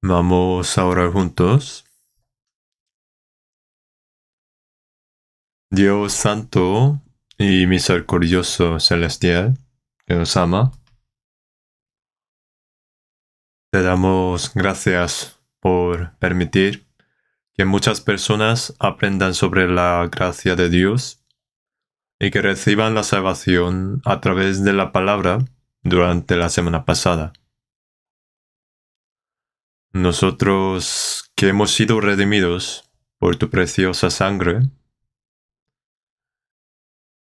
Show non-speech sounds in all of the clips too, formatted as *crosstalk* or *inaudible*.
Vamos a orar juntos. Dios santo y misericordioso celestial, que nos ama, te damos gracias por permitir que muchas personas aprendan sobre la gracia de Dios y que reciban la salvación a través de la palabra durante la semana pasada. Nosotros que hemos sido redimidos por tu preciosa sangre,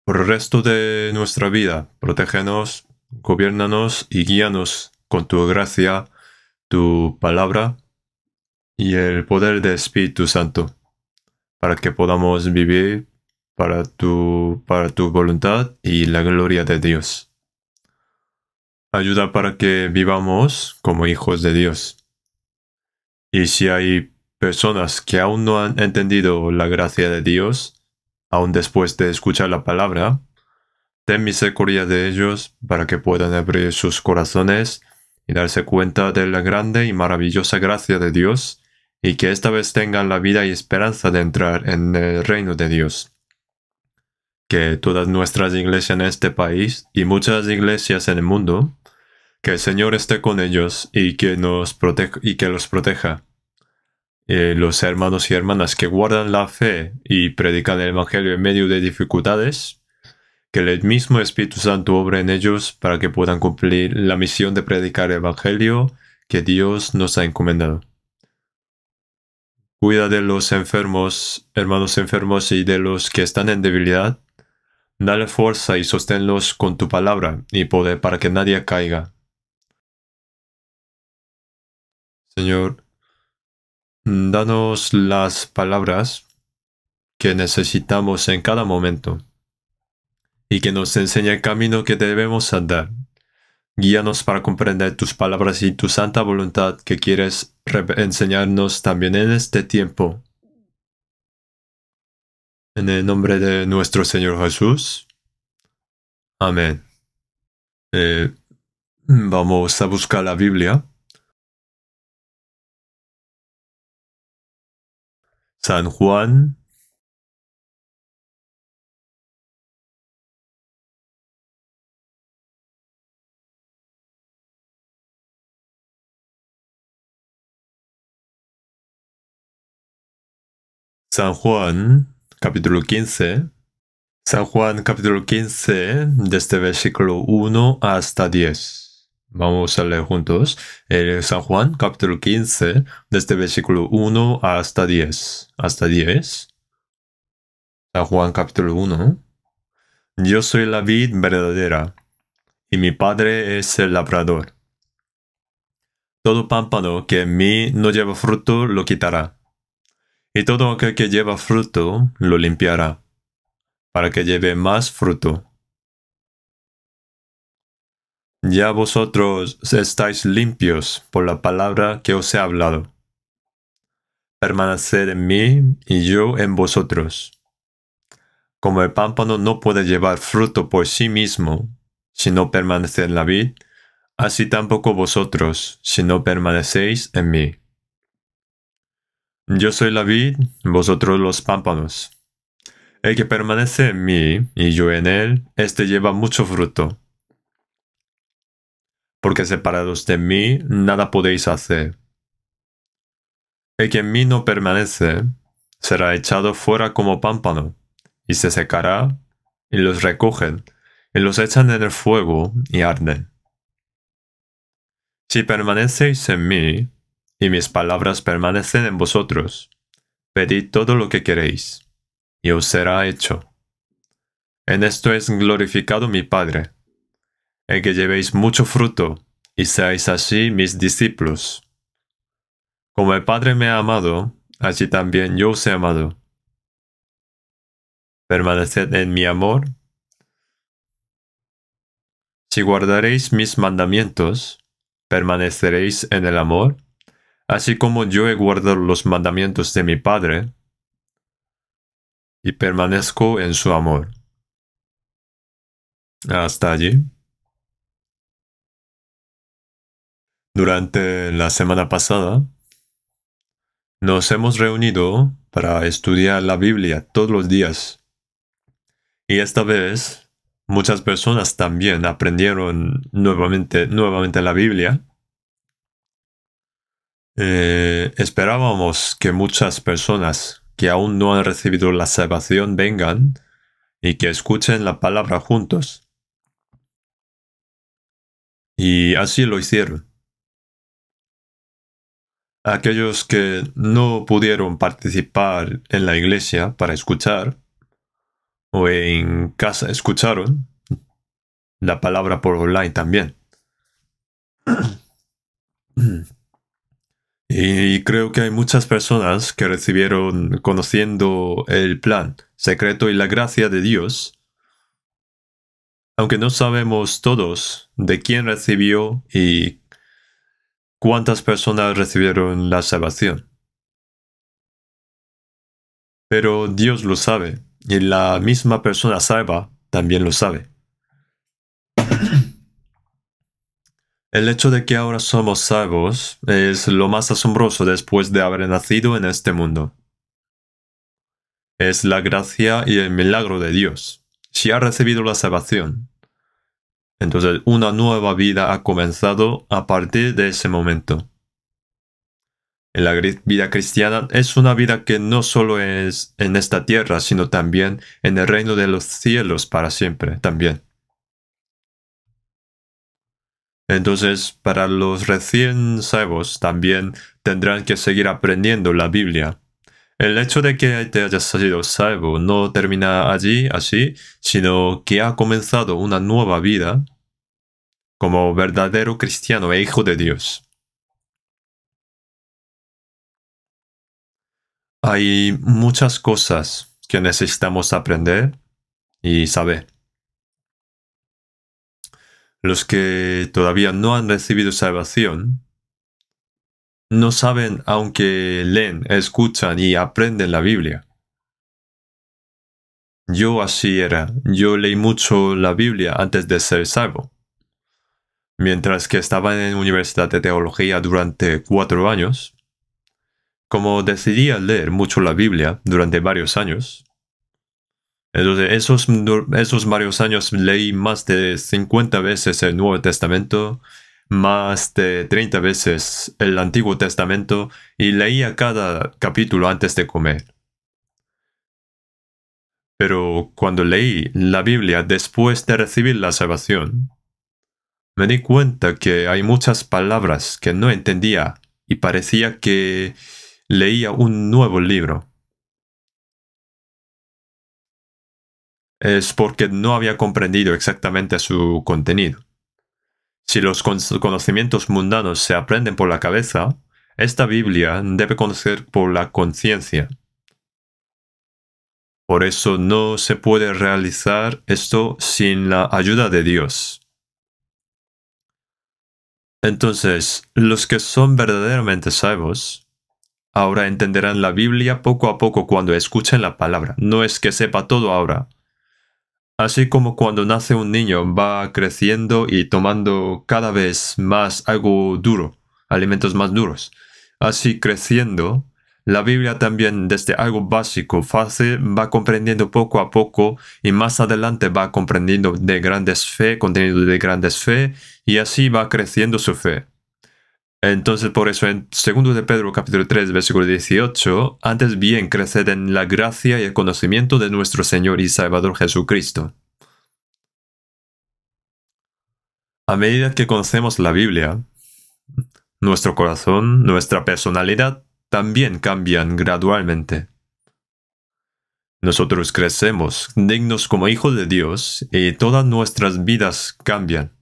por el resto de nuestra vida, protégenos, gobiernanos y guíanos con tu gracia, tu palabra y el poder de Espíritu Santo, para que podamos vivir para tu, para tu voluntad y la gloria de Dios. Ayuda para que vivamos como hijos de Dios y si hay personas que aún no han entendido la gracia de Dios, aún después de escuchar la palabra, ten misericordia de ellos para que puedan abrir sus corazones y darse cuenta de la grande y maravillosa gracia de Dios, y que esta vez tengan la vida y esperanza de entrar en el reino de Dios. Que todas nuestras iglesias en este país y muchas iglesias en el mundo que el Señor esté con ellos y que, nos proteja, y que los proteja. Eh, los hermanos y hermanas que guardan la fe y predican el Evangelio en medio de dificultades, que el mismo Espíritu Santo obre en ellos para que puedan cumplir la misión de predicar el Evangelio que Dios nos ha encomendado. Cuida de los enfermos, hermanos enfermos y de los que están en debilidad. Dale fuerza y sosténlos con tu palabra y poder para que nadie caiga. Señor, danos las palabras que necesitamos en cada momento y que nos enseñe el camino que debemos andar. Guíanos para comprender tus palabras y tu santa voluntad que quieres enseñarnos también en este tiempo. En el nombre de nuestro Señor Jesús. Amén. Eh, vamos a buscar la Biblia. San Juan San Juan, capítulo 15. San Juan, capítulo 15, desde versículo 1 hasta 10. Vamos a leer juntos el eh, San Juan capítulo 15, desde este versículo 1 hasta 10. Hasta 10. San Juan capítulo 1. Yo soy la vid verdadera y mi padre es el labrador. Todo pámpano que en mí no lleva fruto lo quitará, y todo aquel que lleva fruto lo limpiará, para que lleve más fruto. Ya vosotros estáis limpios por la palabra que os he hablado. Permaneced en mí y yo en vosotros. Como el pámpano no puede llevar fruto por sí mismo si no permanece en la vid, así tampoco vosotros si no permanecéis en mí. Yo soy la vid, vosotros los pámpanos. El que permanece en mí y yo en él, éste lleva mucho fruto porque separados de mí nada podéis hacer. El que en mí no permanece será echado fuera como pámpano, y se secará, y los recogen, y los echan en el fuego, y arden. Si permanecéis en mí, y mis palabras permanecen en vosotros, pedid todo lo que queréis, y os será hecho. En esto es glorificado mi Padre en que llevéis mucho fruto, y seáis así mis discípulos. Como el Padre me ha amado, así también yo os he amado. Permaneced en mi amor. Si guardaréis mis mandamientos, permaneceréis en el amor, así como yo he guardado los mandamientos de mi Padre, y permanezco en su amor. Hasta allí. Durante la semana pasada, nos hemos reunido para estudiar la Biblia todos los días. Y esta vez, muchas personas también aprendieron nuevamente, nuevamente la Biblia. Eh, esperábamos que muchas personas que aún no han recibido la salvación vengan y que escuchen la palabra juntos. Y así lo hicieron aquellos que no pudieron participar en la iglesia para escuchar, o en casa escucharon, la palabra por online también. *clears throat* Y creo que hay muchas personas que recibieron conociendo el plan secreto y la gracia de Dios, aunque no sabemos todos de quién recibió y cuántas personas recibieron la salvación. Pero Dios lo sabe, y la misma persona salva también lo sabe. El hecho de que ahora somos salvos es lo más asombroso después de haber nacido en este mundo. Es la gracia y el milagro de Dios. Si ha recibido la salvación, entonces una nueva vida ha comenzado a partir de ese momento. En la vida cristiana es una vida que no solo es en esta tierra, sino también en el reino de los cielos para siempre también. Entonces, para los recién salvos también tendrán que seguir aprendiendo la Biblia el hecho de que te hayas salido salvo no termina allí, así, sino que ha comenzado una nueva vida como verdadero cristiano e hijo de Dios. Hay muchas cosas que necesitamos aprender y saber. Los que todavía no han recibido salvación no saben aunque leen, escuchan y aprenden la Biblia. Yo así era, yo leí mucho la Biblia antes de ser salvo. Mientras que estaba en Universidad de Teología durante cuatro años, como decidí leer mucho la Biblia durante varios años, entonces esos, esos varios años leí más de 50 veces el Nuevo Testamento más de 30 veces el Antiguo Testamento y leía cada capítulo antes de comer. Pero cuando leí la Biblia después de recibir la salvación, me di cuenta que hay muchas palabras que no entendía y parecía que leía un nuevo libro. Es porque no había comprendido exactamente su contenido. Si los conocimientos mundanos se aprenden por la cabeza, esta Biblia debe conocer por la conciencia. Por eso no se puede realizar esto sin la ayuda de Dios. Entonces, los que son verdaderamente sabios, ahora entenderán la Biblia poco a poco cuando escuchen la palabra. No es que sepa todo ahora, Así como cuando nace un niño va creciendo y tomando cada vez más algo duro, alimentos más duros. Así creciendo, la Biblia también desde algo básico, fácil, va comprendiendo poco a poco y más adelante va comprendiendo de grandes fe, contenido de grandes fe y así va creciendo su fe. Entonces, por eso en 2 de Pedro capítulo 3, versículo 18, antes bien creced en la gracia y el conocimiento de nuestro Señor y Salvador Jesucristo. A medida que conocemos la Biblia, nuestro corazón, nuestra personalidad también cambian gradualmente. Nosotros crecemos dignos como hijos de Dios y todas nuestras vidas cambian.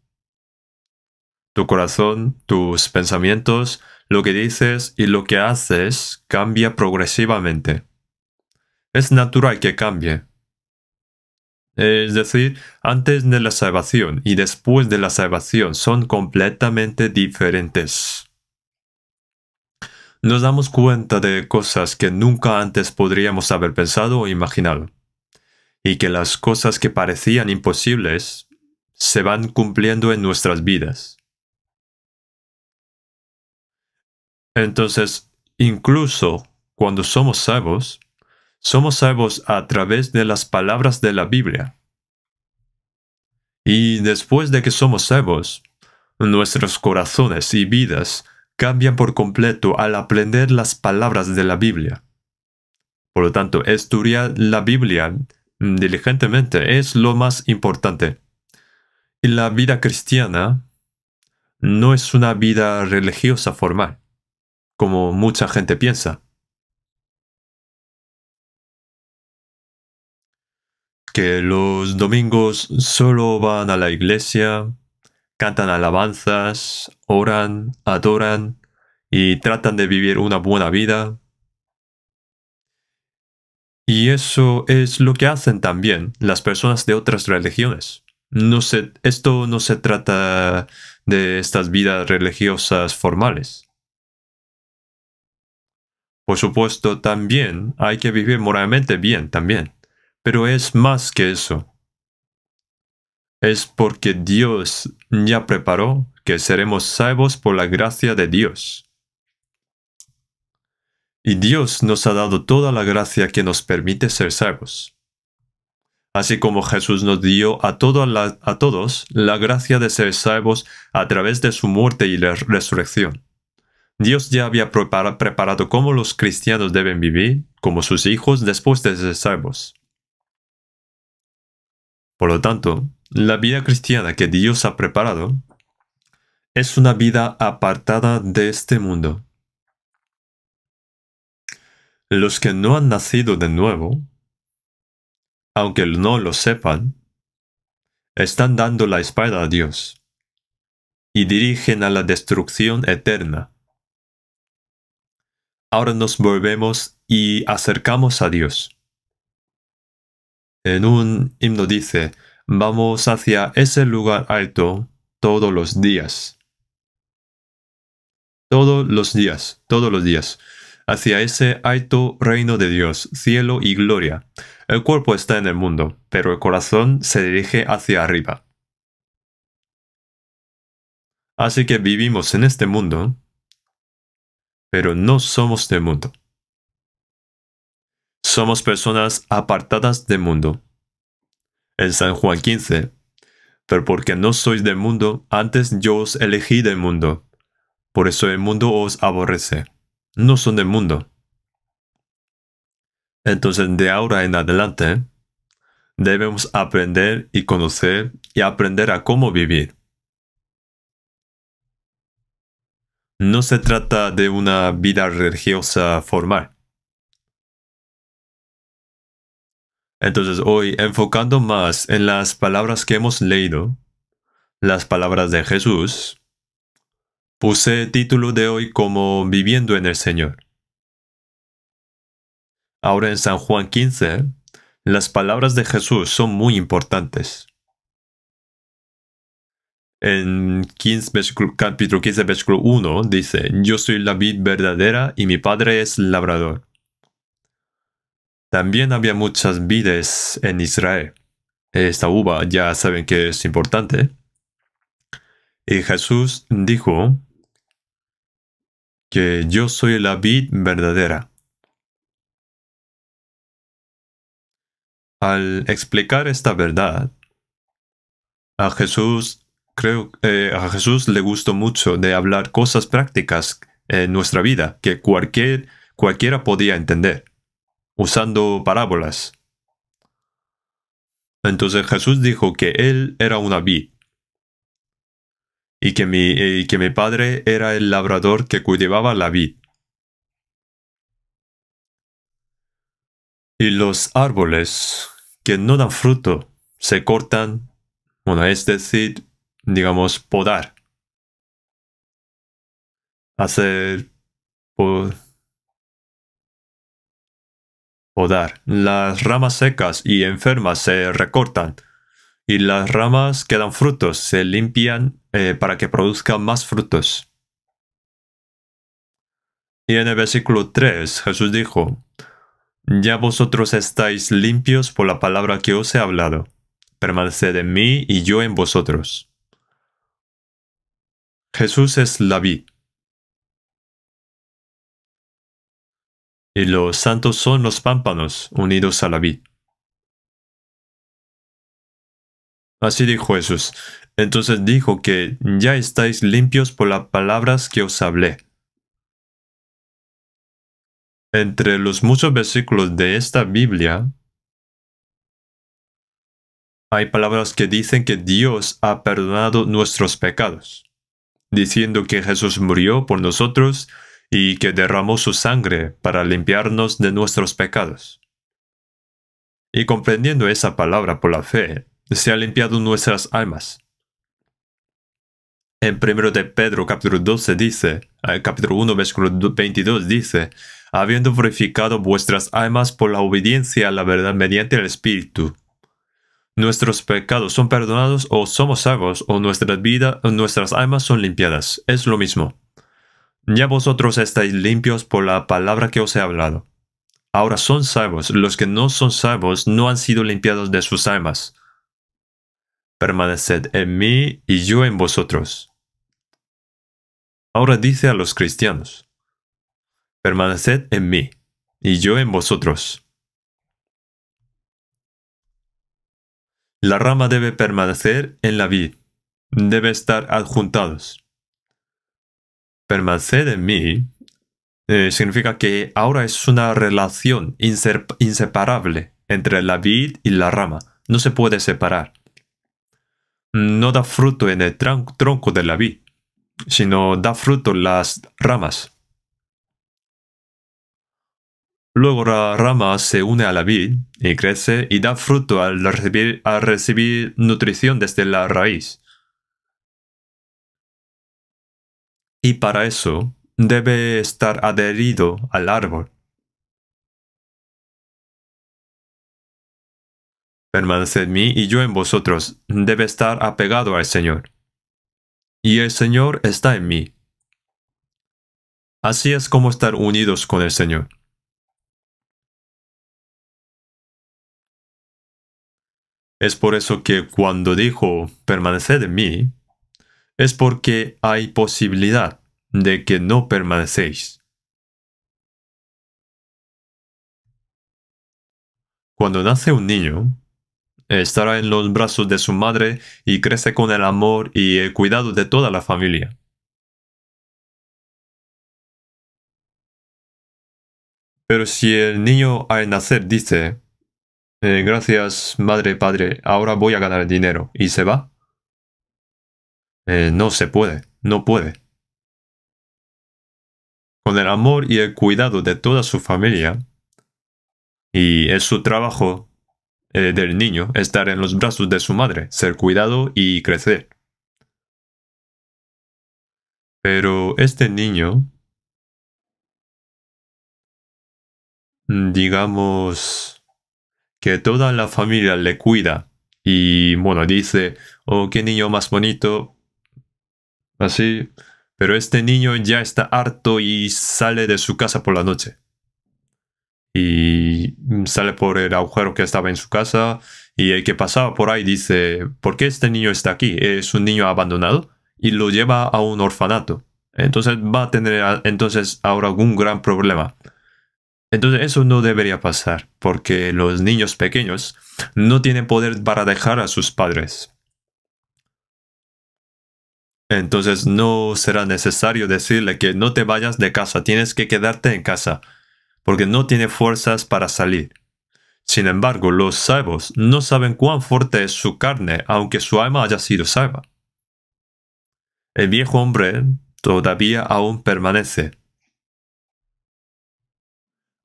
Tu corazón, tus pensamientos, lo que dices y lo que haces cambia progresivamente. Es natural que cambie. Es decir, antes de la salvación y después de la salvación son completamente diferentes. Nos damos cuenta de cosas que nunca antes podríamos haber pensado o imaginado, y que las cosas que parecían imposibles se van cumpliendo en nuestras vidas. Entonces, incluso cuando somos salvos, somos salvos a través de las palabras de la Biblia. Y después de que somos salvos, nuestros corazones y vidas cambian por completo al aprender las palabras de la Biblia. Por lo tanto, estudiar la Biblia diligentemente es lo más importante. Y la vida cristiana no es una vida religiosa formal como mucha gente piensa. Que los domingos solo van a la iglesia, cantan alabanzas, oran, adoran y tratan de vivir una buena vida. Y eso es lo que hacen también las personas de otras religiones. esto no se trata de estas vidas religiosas formales. Por supuesto, también hay que vivir moralmente bien, también. Pero es más que eso. Es porque Dios ya preparó que seremos salvos por la gracia de Dios. Y Dios nos ha dado toda la gracia que nos permite ser salvos. Así como Jesús nos dio a, a todos la gracia de ser salvos a través de su muerte y la resurrección. Dios ya había preparado cómo los cristianos deben vivir como sus hijos después de ser salvos. Por lo tanto, la vida cristiana que Dios ha preparado es una vida apartada de este mundo. Los que no han nacido de nuevo, aunque no lo sepan, están dando la espalda a Dios y dirigen a la destrucción eterna ahora nos volvemos y acercamos a Dios. En un himno dice, vamos hacia ese lugar alto todos los días. Todos los días, todos los días, hacia ese alto reino de Dios, cielo y gloria. El cuerpo está en el mundo, pero el corazón se dirige hacia arriba. Así que vivimos en este mundo, pero no somos del mundo. Somos personas apartadas del mundo. En San Juan 15, pero porque no sois del mundo, antes yo os elegí del mundo. Por eso el mundo os aborrece. No son del mundo. Entonces de ahora en adelante, debemos aprender y conocer y aprender a cómo vivir No se trata de una vida religiosa formal. Entonces hoy, enfocando más en las palabras que hemos leído, las palabras de Jesús, puse título de hoy como Viviendo en el Señor. Ahora en San Juan 15, las palabras de Jesús son muy importantes en 15, capítulo 15, versículo 1, dice, yo soy la vid verdadera y mi padre es labrador. También había muchas vides en Israel. Esta uva ya saben que es importante. Y Jesús dijo que yo soy la vid verdadera. Al explicar esta verdad, a Jesús creo que eh, a Jesús le gustó mucho de hablar cosas prácticas en nuestra vida que cualquier, cualquiera podía entender, usando parábolas. Entonces Jesús dijo que él era una vid y que mi, y que mi padre era el labrador que cultivaba la vid. Y los árboles que no dan fruto se cortan, bueno, es decir, digamos, podar. Hacer podar. Las ramas secas y enfermas se recortan y las ramas que dan frutos se limpian eh, para que produzcan más frutos. Y en el versículo 3 Jesús dijo, Ya vosotros estáis limpios por la palabra que os he hablado. Permaneced en mí y yo en vosotros. Jesús es la vid. Y los santos son los pámpanos unidos a la vid. Así dijo Jesús. Entonces dijo que ya estáis limpios por las palabras que os hablé. Entre los muchos versículos de esta Biblia, hay palabras que dicen que Dios ha perdonado nuestros pecados diciendo que Jesús murió por nosotros y que derramó su sangre para limpiarnos de nuestros pecados. Y comprendiendo esa palabra por la fe, se ha limpiado nuestras almas. En 1 Pedro capítulo dice, eh, capítulo 1 versículo 22 dice, habiendo purificado vuestras almas por la obediencia a la verdad mediante el Espíritu, nuestros pecados son perdonados o somos salvos o nuestras vidas, nuestras almas son limpiadas. Es lo mismo. Ya vosotros estáis limpios por la palabra que os he hablado. Ahora son salvos. Los que no son salvos no han sido limpiados de sus almas. Permaneced en mí y yo en vosotros. Ahora dice a los cristianos, permaneced en mí y yo en vosotros. La rama debe permanecer en la vid, debe estar adjuntados. Permanecer en mí eh, significa que ahora es una relación inseparable entre la vid y la rama, no se puede separar. No da fruto en el tronco de la vid, sino da fruto las ramas. Luego la rama se une a la vid y crece y da fruto al recibir, recibir nutrición desde la raíz. Y para eso debe estar adherido al árbol. Permaneced en mí y yo en vosotros. Debe estar apegado al Señor. Y el Señor está en mí. Así es como estar unidos con el Señor. Es por eso que cuando dijo, permaneced en mí, es porque hay posibilidad de que no permanecéis. Cuando nace un niño, estará en los brazos de su madre y crece con el amor y el cuidado de toda la familia. Pero si el niño al nacer dice, eh, gracias, madre, padre. Ahora voy a ganar dinero. ¿Y se va? Eh, no se puede, no puede. Con el amor y el cuidado de toda su familia, y es su trabajo eh, del niño estar en los brazos de su madre, ser cuidado y crecer. Pero este niño, mm, digamos, que toda la familia le cuida. Y bueno, dice, oh, qué niño más bonito. Así. Pero este niño ya está harto y sale de su casa por la noche. Y sale por el agujero que estaba en su casa. Y el que pasaba por ahí dice, ¿por qué este niño está aquí? ¿Es un niño abandonado? Y lo lleva a un orfanato. Entonces va a tener entonces ahora algún gran problema. Entonces eso no debería pasar, porque los niños pequeños no tienen poder para dejar a sus padres. Entonces no será necesario decirle que no te vayas de casa, tienes que quedarte en casa, porque no tiene fuerzas para salir. Sin embargo, los salvos no saben cuán fuerte es su carne, aunque su alma haya sido salva. El viejo hombre todavía aún permanece,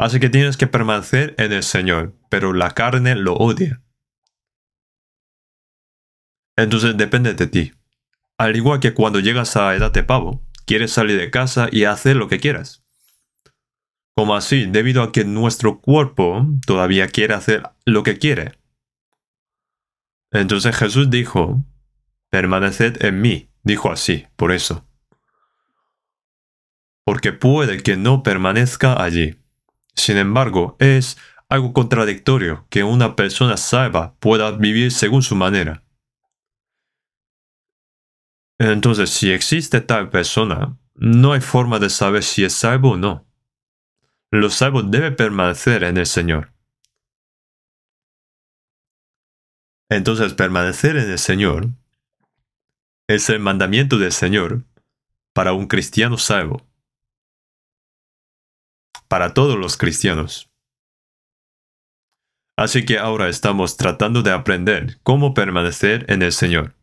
Así que tienes que permanecer en el Señor, pero la carne lo odia. Entonces depende de ti. Al igual que cuando llegas a edad de pavo, quieres salir de casa y hacer lo que quieras. Como así, debido a que nuestro cuerpo todavía quiere hacer lo que quiere. Entonces Jesús dijo, permaneced en mí, dijo así, por eso. Porque puede que no permanezca allí. Sin embargo, es algo contradictorio que una persona salva pueda vivir según su manera. Entonces, si existe tal persona, no hay forma de saber si es salvo o no. Lo salvo debe permanecer en el Señor. Entonces, permanecer en el Señor es el mandamiento del Señor para un cristiano salvo para todos los cristianos. Así que ahora estamos tratando de aprender cómo permanecer en el Señor.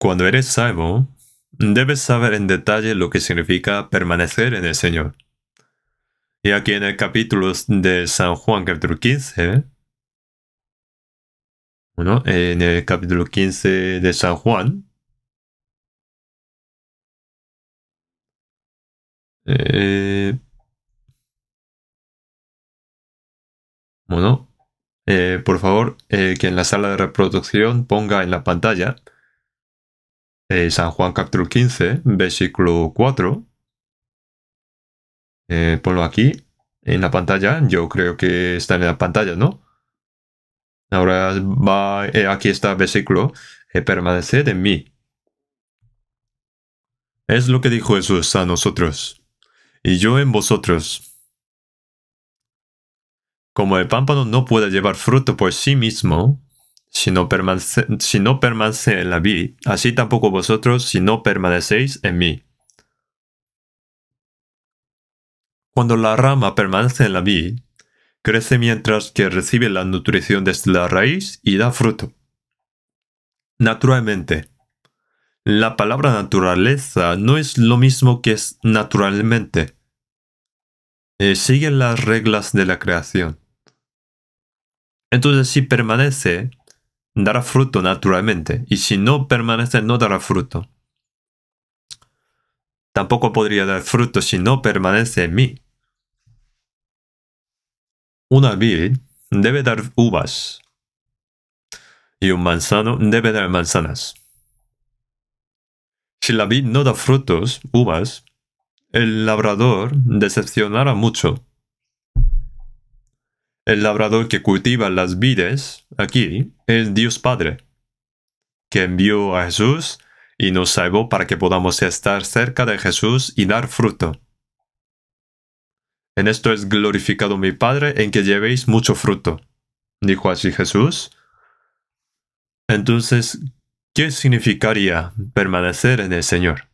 Cuando eres salvo, debes saber en detalle lo que significa permanecer en el Señor. Y aquí en el capítulo de San Juan, capítulo 15, bueno, en el capítulo 15 de San Juan, Eh, bueno, eh, por favor, eh, que en la sala de reproducción ponga en la pantalla San Juan capítulo 15, versículo 4. ponlo aquí, en la pantalla. Yo creo que está en la pantalla, ¿no? Ahora va, aquí está el versículo, permaneced en mí. Es lo que dijo Jesús a nosotros y yo en vosotros. Como el pámpano no puede llevar fruto por sí mismo, si no, permanece, en la vid, así tampoco vosotros si no permanecéis en mí. Cuando la rama permanece en la vid, crece mientras que recibe la nutrición desde la raíz y da fruto. Naturalmente, la palabra naturaleza no es lo mismo que es naturalmente. Eh, siguen las reglas de la creación. Entonces si permanece, dará fruto naturalmente, y si no permanece, no dará fruto. Tampoco podría dar fruto si no permanece en mí. Una vid debe dar uvas, y un manzano debe dar manzanas. Si la vid no da frutos, uvas, el labrador decepcionara mucho. El labrador que cultiva las vides, aquí, es Dios Padre, que envió a Jesús y nos salvó para que podamos estar cerca de Jesús y dar fruto. En esto es glorificado mi Padre en que llevéis mucho fruto, dijo así Jesús. Entonces, ¿qué significaría permanecer en el Señor?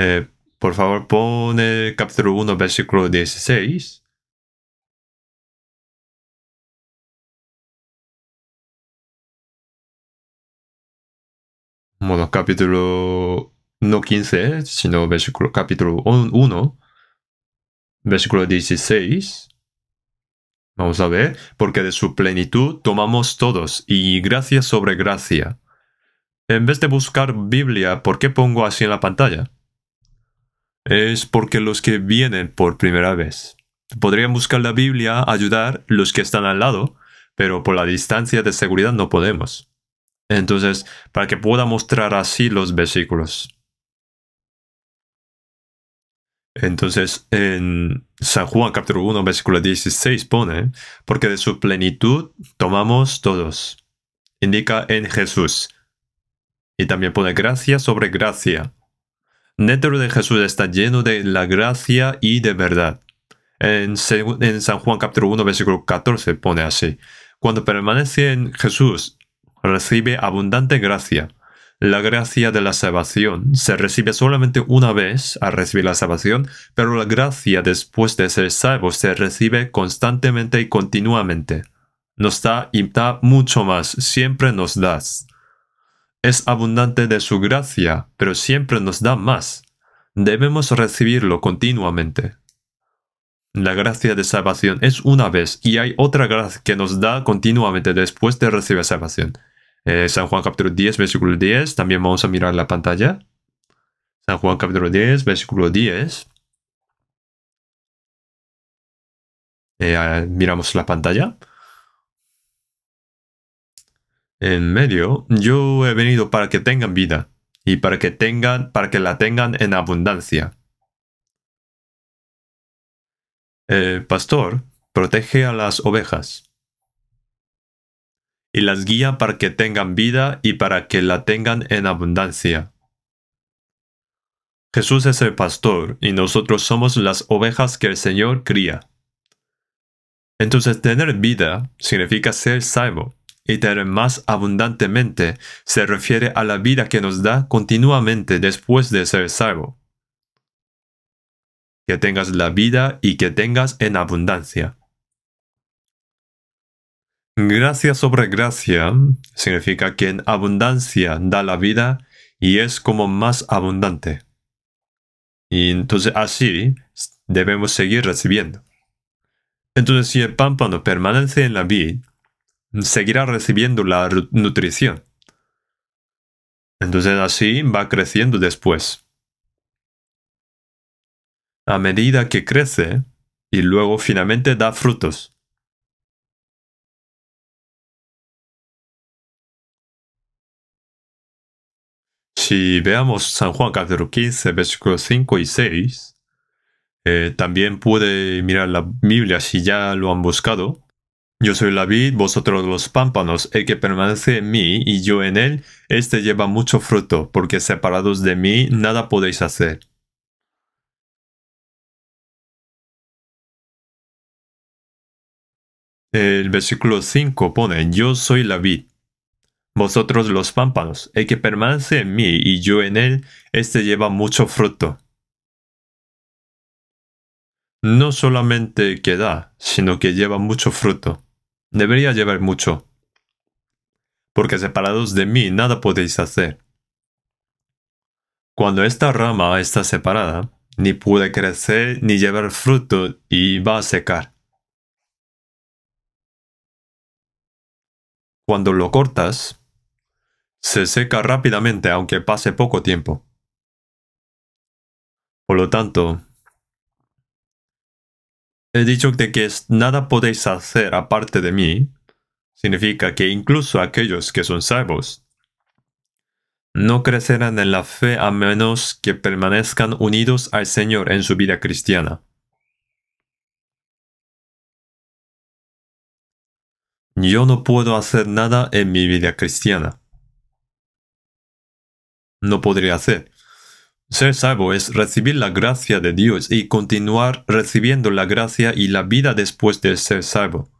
Eh, por favor, pone el capítulo 1, versículo 16. Bueno, capítulo no 15, sino capítulo 1, versículo 16. Vamos a ver, porque de su plenitud tomamos todos, y gracia sobre gracia. En vez de buscar Biblia, ¿por qué pongo así en la pantalla? es porque los que vienen por primera vez. Podrían buscar la Biblia, ayudar los que están al lado, pero por la distancia de seguridad no podemos. Entonces, para que pueda mostrar así los versículos. Entonces, en San Juan capítulo 1, versículo 16 pone, porque de su plenitud tomamos todos. Indica en Jesús. Y también pone gracia sobre gracia. Nétero de Jesús está lleno de la gracia y de verdad. En, en San Juan capítulo 1, versículo 14 pone así. Cuando permanece en Jesús, recibe abundante gracia. La gracia de la salvación se recibe solamente una vez al recibir la salvación, pero la gracia después de ser salvo se recibe constantemente y continuamente. Nos da y da mucho más, siempre nos das es abundante de su gracia, pero siempre nos da más. Debemos recibirlo continuamente. La gracia de salvación es una vez y hay otra gracia que nos da continuamente después de recibir salvación. Eh, San Juan capítulo 10, versículo 10, también vamos a mirar la pantalla. San Juan capítulo 10, versículo 10. Eh, miramos la pantalla en medio, yo he venido para que tengan vida y para que tengan, para que la tengan en abundancia. El pastor protege a las ovejas y las guía para que tengan vida y para que la tengan en abundancia. Jesús es el pastor y nosotros somos las ovejas que el Señor cría. Entonces tener vida significa ser salvo, y tener más abundantemente se refiere a la vida que nos da continuamente después de ser salvo. Que tengas la vida y que tengas en abundancia. Gracia sobre gracia significa que en abundancia da la vida y es como más abundante. Y entonces así debemos seguir recibiendo. Entonces si el pámpano permanece en la vida seguirá recibiendo la nutrición. Entonces así va creciendo después. A medida que crece y luego finalmente da frutos. Si veamos San Juan capítulo 15, versículos 5 y 6, eh, también puede mirar la Biblia si ya lo han buscado yo soy la vid, vosotros los pámpanos, el que permanece en mí y yo en él, éste lleva mucho fruto, porque separados de mí nada podéis hacer. El versículo 5 pone, yo soy la vid, vosotros los pámpanos, el que permanece en mí y yo en él, éste lleva mucho fruto. No solamente que da, sino que lleva mucho fruto. Debería llevar mucho. Porque separados de mí nada podéis hacer. Cuando esta rama está separada, ni puede crecer ni llevar fruto y va a secar. Cuando lo cortas, se seca rápidamente aunque pase poco tiempo. Por lo tanto, he dicho de que nada podéis hacer aparte de mí, significa que incluso aquellos que son salvos no crecerán en la fe a menos que permanezcan unidos al Señor en su vida cristiana. Yo no puedo hacer nada en mi vida cristiana. No podría hacer. Ser salvo es recibir la gracia de Dios y continuar recibiendo la gracia y la vida después de ser salvo.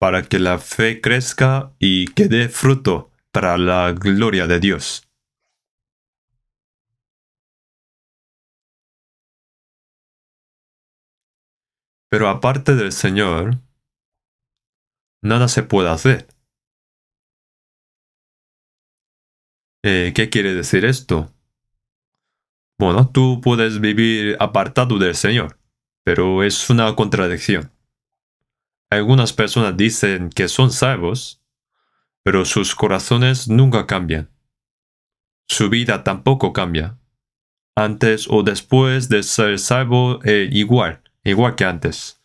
Para que la fe crezca y que dé fruto para la gloria de Dios. Pero aparte del Señor, nada se puede hacer. Eh, ¿Qué quiere decir esto? Bueno, tú puedes vivir apartado del Señor, pero es una contradicción. Algunas personas dicen que son salvos, pero sus corazones nunca cambian. Su vida tampoco cambia. Antes o después de ser salvo, es eh, igual, igual que antes.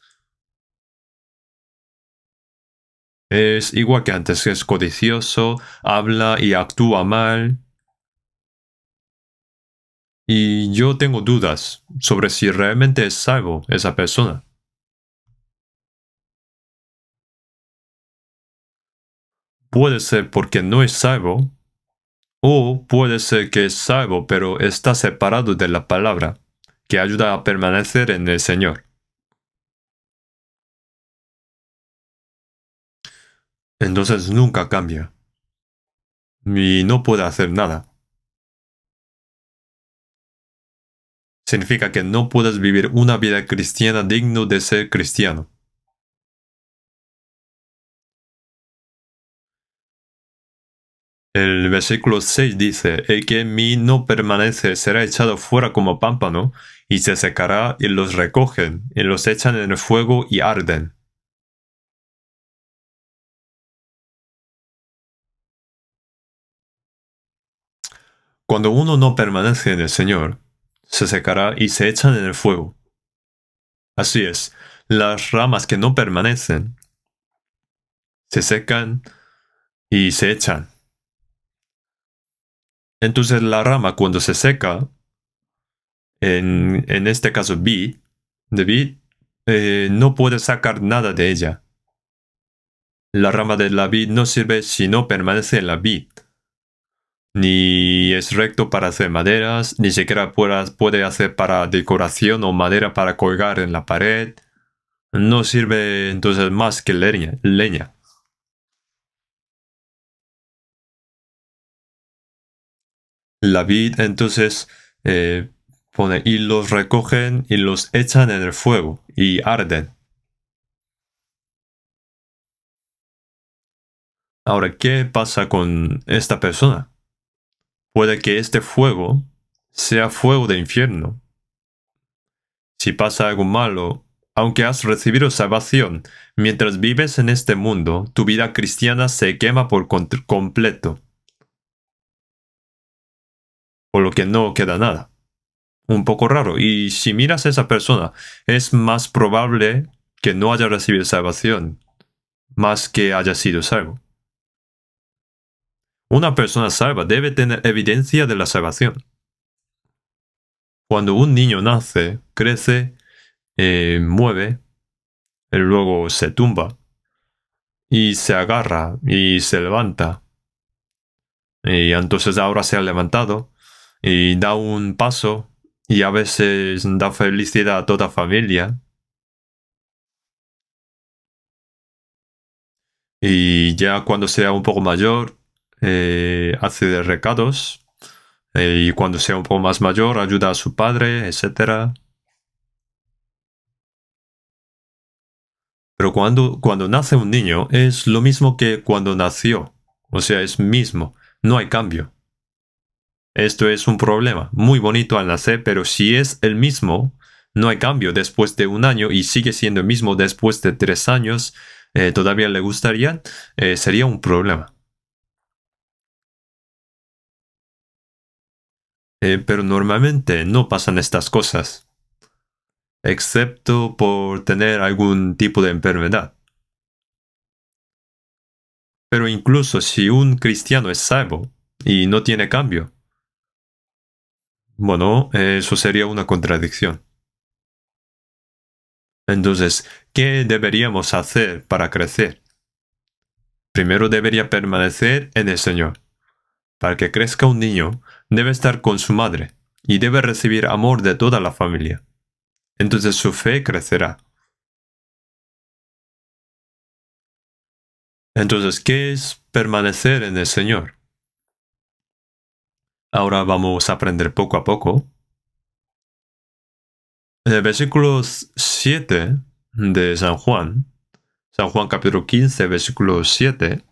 Es igual que antes, es codicioso, habla y actúa mal. Y yo tengo dudas sobre si realmente es salvo esa persona. Puede ser porque no es salvo, o puede ser que es salvo pero está separado de la palabra, que ayuda a permanecer en el Señor. entonces nunca cambia. Y no puede hacer nada. Significa que no puedes vivir una vida cristiana digno de ser cristiano. El versículo 6 dice, El que en mí no permanece será echado fuera como pámpano, y se secará, y los recogen, y los echan en el fuego y arden. Cuando uno no permanece en el Señor, se secará y se echan en el fuego. Así es, las ramas que no permanecen se secan y se echan. Entonces la rama cuando se seca, en, este caso B, de B, eh, no puede sacar nada de ella. La rama de la vid no sirve si no permanece en la vid ni es recto para hacer maderas, ni siquiera puede hacer para decoración o madera para colgar en la pared. No sirve entonces más que leña. La vid entonces eh, pone y los recogen y los echan en el fuego y arden. Ahora, ¿qué pasa con esta persona? puede que este fuego sea fuego de infierno. Si pasa algo malo, aunque has recibido salvación, mientras vives en este mundo, tu vida cristiana se quema por completo. Por lo que no queda nada. Un poco raro. Y si miras a esa persona, es más probable que no haya recibido salvación, más que haya sido salvo. Una persona salva debe tener evidencia de la salvación. Cuando un niño nace, crece, eh, mueve, luego se tumba, y se agarra, y se levanta. Y entonces ahora se ha levantado, y da un paso, y a veces da felicidad a toda familia. Y ya cuando sea un poco mayor, eh, hace de recados eh, y cuando sea un poco más mayor ayuda a su padre, etc. Pero cuando, cuando nace un niño es lo mismo que cuando nació, o sea, es mismo, no hay cambio. Esto es un problema, muy bonito al nacer, pero si es el mismo, no hay cambio después de un año y sigue siendo el mismo después de tres años, eh, todavía le gustaría, sería un problema. Eh, pero normalmente no pasan estas cosas, excepto por tener algún tipo de enfermedad. Pero incluso si un cristiano es salvo y no tiene cambio, bueno, eso sería una contradicción. Entonces, ¿qué deberíamos hacer para crecer? Primero debería permanecer en el Señor. Para que crezca un niño, debe estar con su madre y debe recibir amor de toda la familia. Entonces su fe crecerá. Entonces, ¿qué es permanecer en el Señor? Ahora vamos a aprender poco a poco. En eh, el versículo 7 de San Juan, San Juan capítulo 15, versículo 7,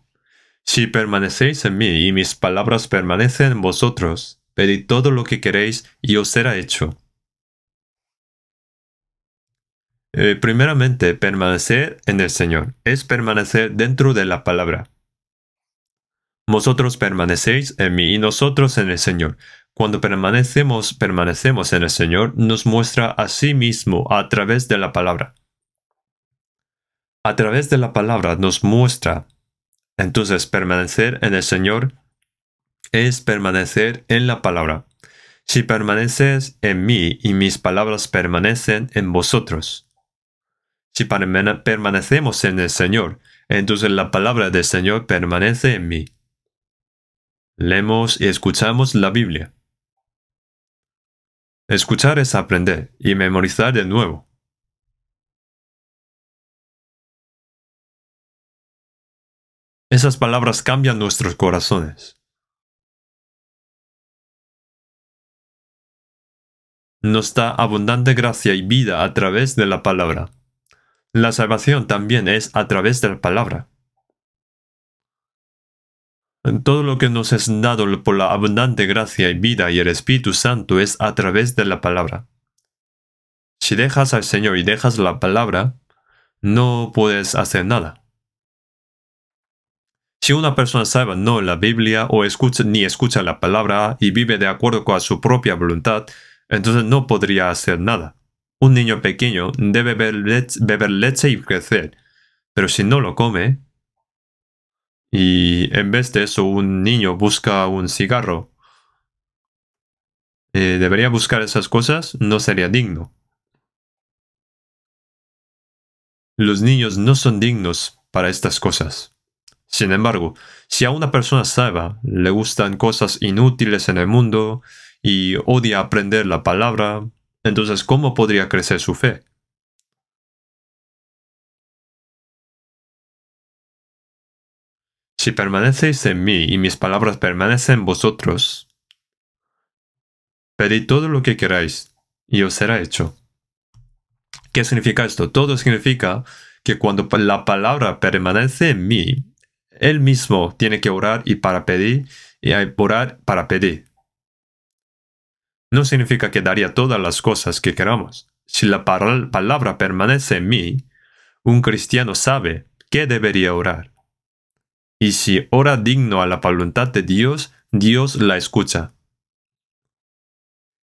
si permanecéis en mí y mis palabras permanecen en vosotros, pedid todo lo que queréis y os será hecho. Eh, primeramente, permanecer en el Señor es permanecer dentro de la palabra. Vosotros permanecéis en mí y nosotros en el Señor. Cuando permanecemos, permanecemos en el Señor, nos muestra a sí mismo a través de la palabra. A través de la palabra nos muestra entonces, permanecer en el Señor es permanecer en la palabra. Si permaneces en mí y mis palabras permanecen en vosotros. Si permanecemos en el Señor, entonces la palabra del Señor permanece en mí. Leemos y escuchamos la Biblia. Escuchar es aprender y memorizar de nuevo. Esas palabras cambian nuestros corazones. Nos da abundante gracia y vida a través de la palabra. La salvación también es a través de la palabra. Todo lo que nos es dado por la abundante gracia y vida y el Espíritu Santo es a través de la palabra. Si dejas al Señor y dejas la palabra, no puedes hacer nada. Si una persona sabe no la Biblia o escucha ni escucha la palabra y vive de acuerdo con su propia voluntad, entonces no podría hacer nada. Un niño pequeño debe beber leche, y crecer, pero si no lo come, y en vez de eso un niño busca un cigarro, eh, debería buscar esas cosas, no sería digno. Los niños no son dignos para estas cosas. Sin embargo, si a una persona salva le gustan cosas inútiles en el mundo y odia aprender la palabra, entonces ¿cómo podría crecer su fe? Si permanecéis en mí y mis palabras permanecen en vosotros, pedid todo lo que queráis y os será hecho. ¿Qué significa esto? Todo significa que cuando la palabra permanece en mí, él mismo tiene que orar y para pedir, y orar para pedir. No significa que daría todas las cosas que queramos. Si la palabra permanece en mí, un cristiano sabe que debería orar. Y si ora digno a la voluntad de Dios, Dios la escucha.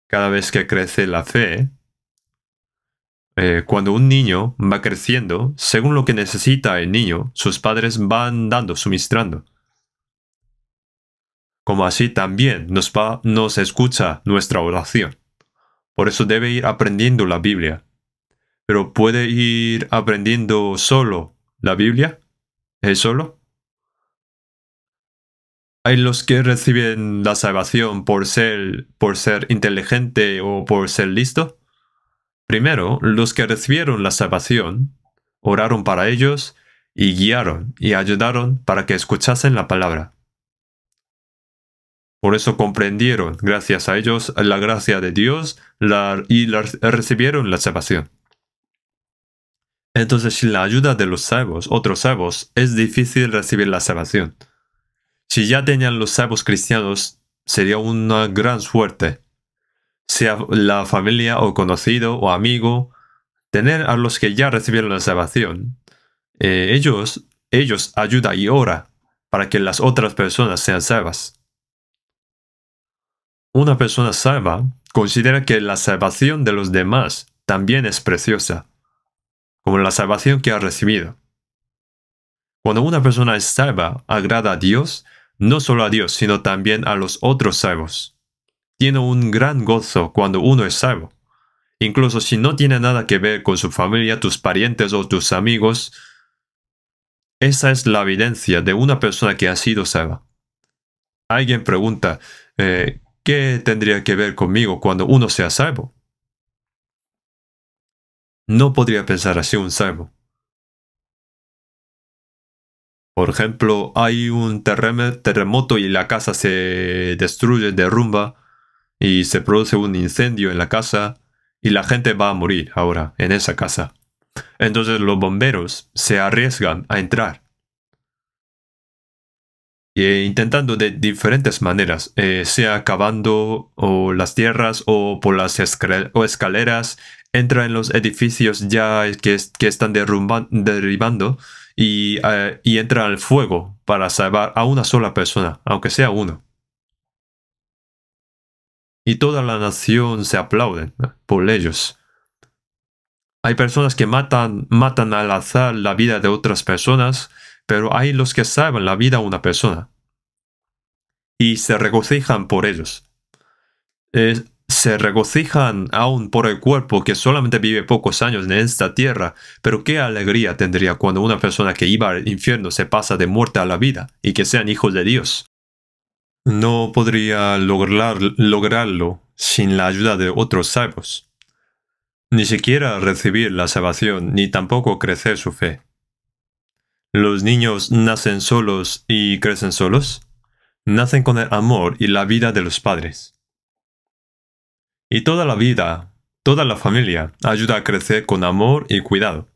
Cada vez que crece la fe, eh, cuando un niño va creciendo, según lo que necesita el niño, sus padres van dando, suministrando. Como así también nos, nos escucha nuestra oración. Por eso debe ir aprendiendo la Biblia. Pero puede ir aprendiendo solo la Biblia, ¿Es solo. Hay los que reciben la salvación por ser, por ser inteligente o por ser listo Primero, los que recibieron la salvación oraron para ellos y guiaron y ayudaron para que escuchasen la palabra. Por eso comprendieron, gracias a ellos, la gracia de Dios y recibieron la salvación. Entonces, sin la ayuda de los sabios, otros sabios es difícil recibir la salvación. Si ya tenían los sabios cristianos, sería una gran suerte sea la familia o conocido o amigo, tener a los que ya recibieron la salvación. Eh, ellos, ellos ayuda y ora para que las otras personas sean salvas. Una persona salva considera que la salvación de los demás también es preciosa, como la salvación que ha recibido. Cuando una persona es salva, agrada a Dios, no solo a Dios, sino también a los otros salvos tiene un gran gozo cuando uno es salvo. Incluso si no tiene nada que ver con su familia, tus parientes o tus amigos, esa es la evidencia de una persona que ha sido salva. Alguien pregunta, eh, ¿qué tendría que ver conmigo cuando uno sea salvo? No podría pensar así un salvo. Por ejemplo, hay un terremoto y la casa se destruye, derrumba y se produce un incendio en la casa y la gente va a morir ahora en esa casa. Entonces los bomberos se arriesgan a entrar. Eh, intentando de diferentes maneras, eh, sea cavando o las tierras o por las escaleras, entra en los edificios ya que, que están derribando y, eh, y entra al fuego para salvar a una sola persona, aunque sea uno y toda la nación se aplaude por ellos. Hay personas que matan, matan al azar la vida de otras personas, pero hay los que salvan la vida a una persona y se regocijan por ellos. se regocijan aún por el cuerpo que solamente vive pocos años en esta tierra, pero qué alegría tendría cuando una persona que iba al infierno se pasa de muerte a la vida y que sean hijos de Dios no podría lograr, lograrlo sin la ayuda de otros salvos, ni siquiera recibir la salvación, ni tampoco crecer su fe. ¿Los niños nacen solos y crecen solos? Nacen con el amor y la vida de los padres. Y toda la vida, toda la familia, ayuda a crecer con amor y cuidado.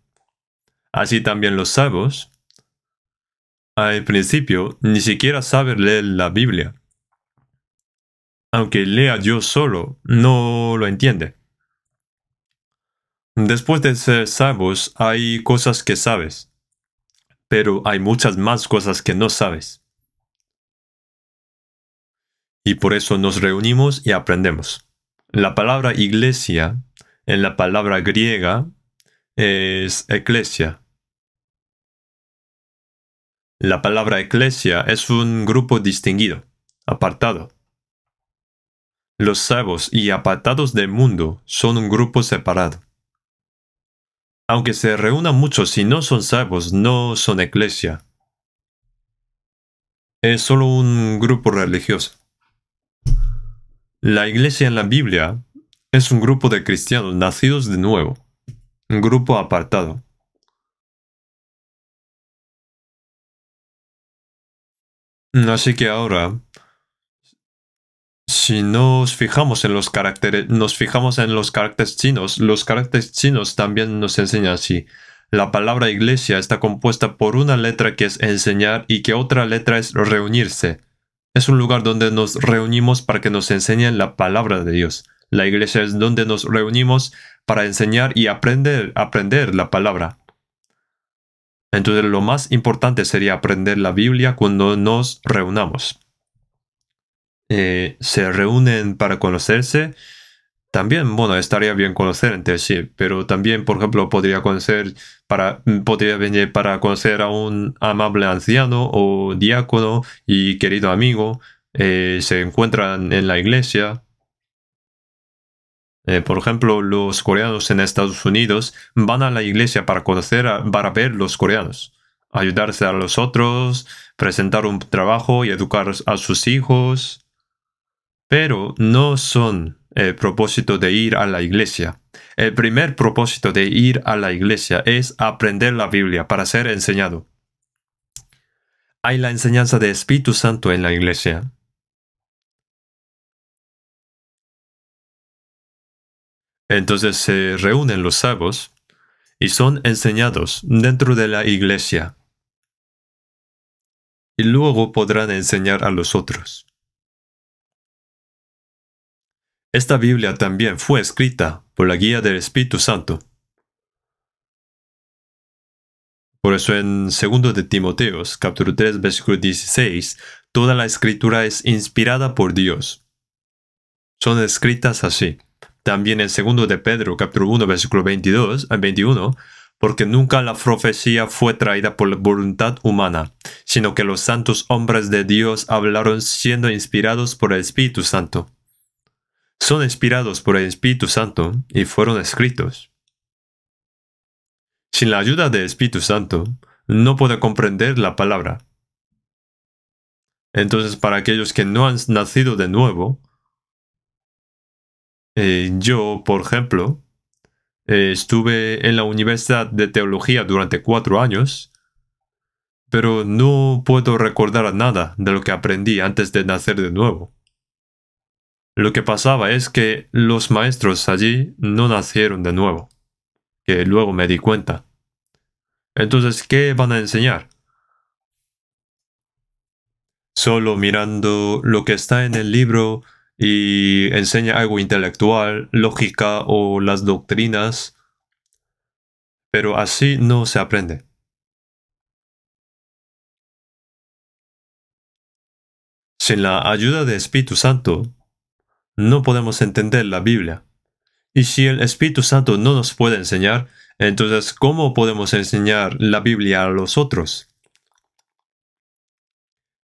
Así también los salvos, al principio ni siquiera sabe leer la Biblia. Aunque lea yo solo, no lo entiende. Después de ser salvos hay cosas que sabes, pero hay muchas más cosas que no sabes. Y por eso nos reunimos y aprendemos. La palabra iglesia en la palabra griega es eclesia, la palabra eclesia es un grupo distinguido, apartado. Los salvos y apartados del mundo son un grupo separado. Aunque se reúnan muchos y no son salvos, no son eclesia. Es solo un grupo religioso. La iglesia en la Biblia es un grupo de cristianos nacidos de nuevo, un grupo apartado, Mm, así que ahora, si nos fijamos en los caracteres, nos fijamos en los caracteres chinos, los caracteres chinos también nos enseñan así. La palabra iglesia está compuesta por una letra que es enseñar y que otra letra es reunirse. Es un lugar donde nos reunimos para que nos enseñen la palabra de Dios. La iglesia es donde nos reunimos para enseñar y aprender, aprender la palabra. Entonces lo más importante sería aprender la Biblia cuando nos reunamos. Eh, se reúnen para conocerse. También, bueno, estaría bien conocer entre sí, pero también, por ejemplo, podría conocer para, podría venir para conocer a un amable anciano o diácono y querido amigo. Eh, se encuentran en la iglesia, eh, por ejemplo, los coreanos en Estados Unidos van a la iglesia para conocer, a, para ver los coreanos, ayudarse a los otros, presentar un trabajo y educar a sus hijos. Pero no son el eh, propósito de ir a la iglesia. El primer propósito de ir a la iglesia es aprender la Biblia para ser enseñado. Hay la enseñanza de Espíritu Santo en la iglesia. Entonces se reúnen los sabios y son enseñados dentro de la iglesia. Y luego podrán enseñar a los otros. Esta Biblia también fue escrita por la guía del Espíritu Santo. Por eso en 2 de Timoteos, capítulo 3, versículo 16, toda la escritura es inspirada por Dios. Son escritas así. También en 2 de Pedro, capítulo 1, versículo 22 al 21, porque nunca la profecía fue traída por voluntad humana, sino que los santos hombres de Dios hablaron siendo inspirados por el Espíritu Santo. Son inspirados por el Espíritu Santo y fueron escritos. Sin la ayuda del Espíritu Santo, no puede comprender la palabra. Entonces, para aquellos que no han nacido de nuevo, eh, yo, por ejemplo, eh, estuve en la Universidad de Teología durante cuatro años, pero no puedo recordar nada de lo que aprendí antes de nacer de nuevo. Lo que pasaba es que los maestros allí no nacieron de nuevo, que luego me di cuenta. Entonces, ¿qué van a enseñar? Solo mirando lo que está en el libro y enseña algo intelectual, lógica o las doctrinas, pero así no se aprende. Sin la ayuda del Espíritu Santo, no podemos entender la Biblia. Y si el Espíritu Santo no nos puede enseñar, entonces ¿cómo podemos enseñar la Biblia a los otros?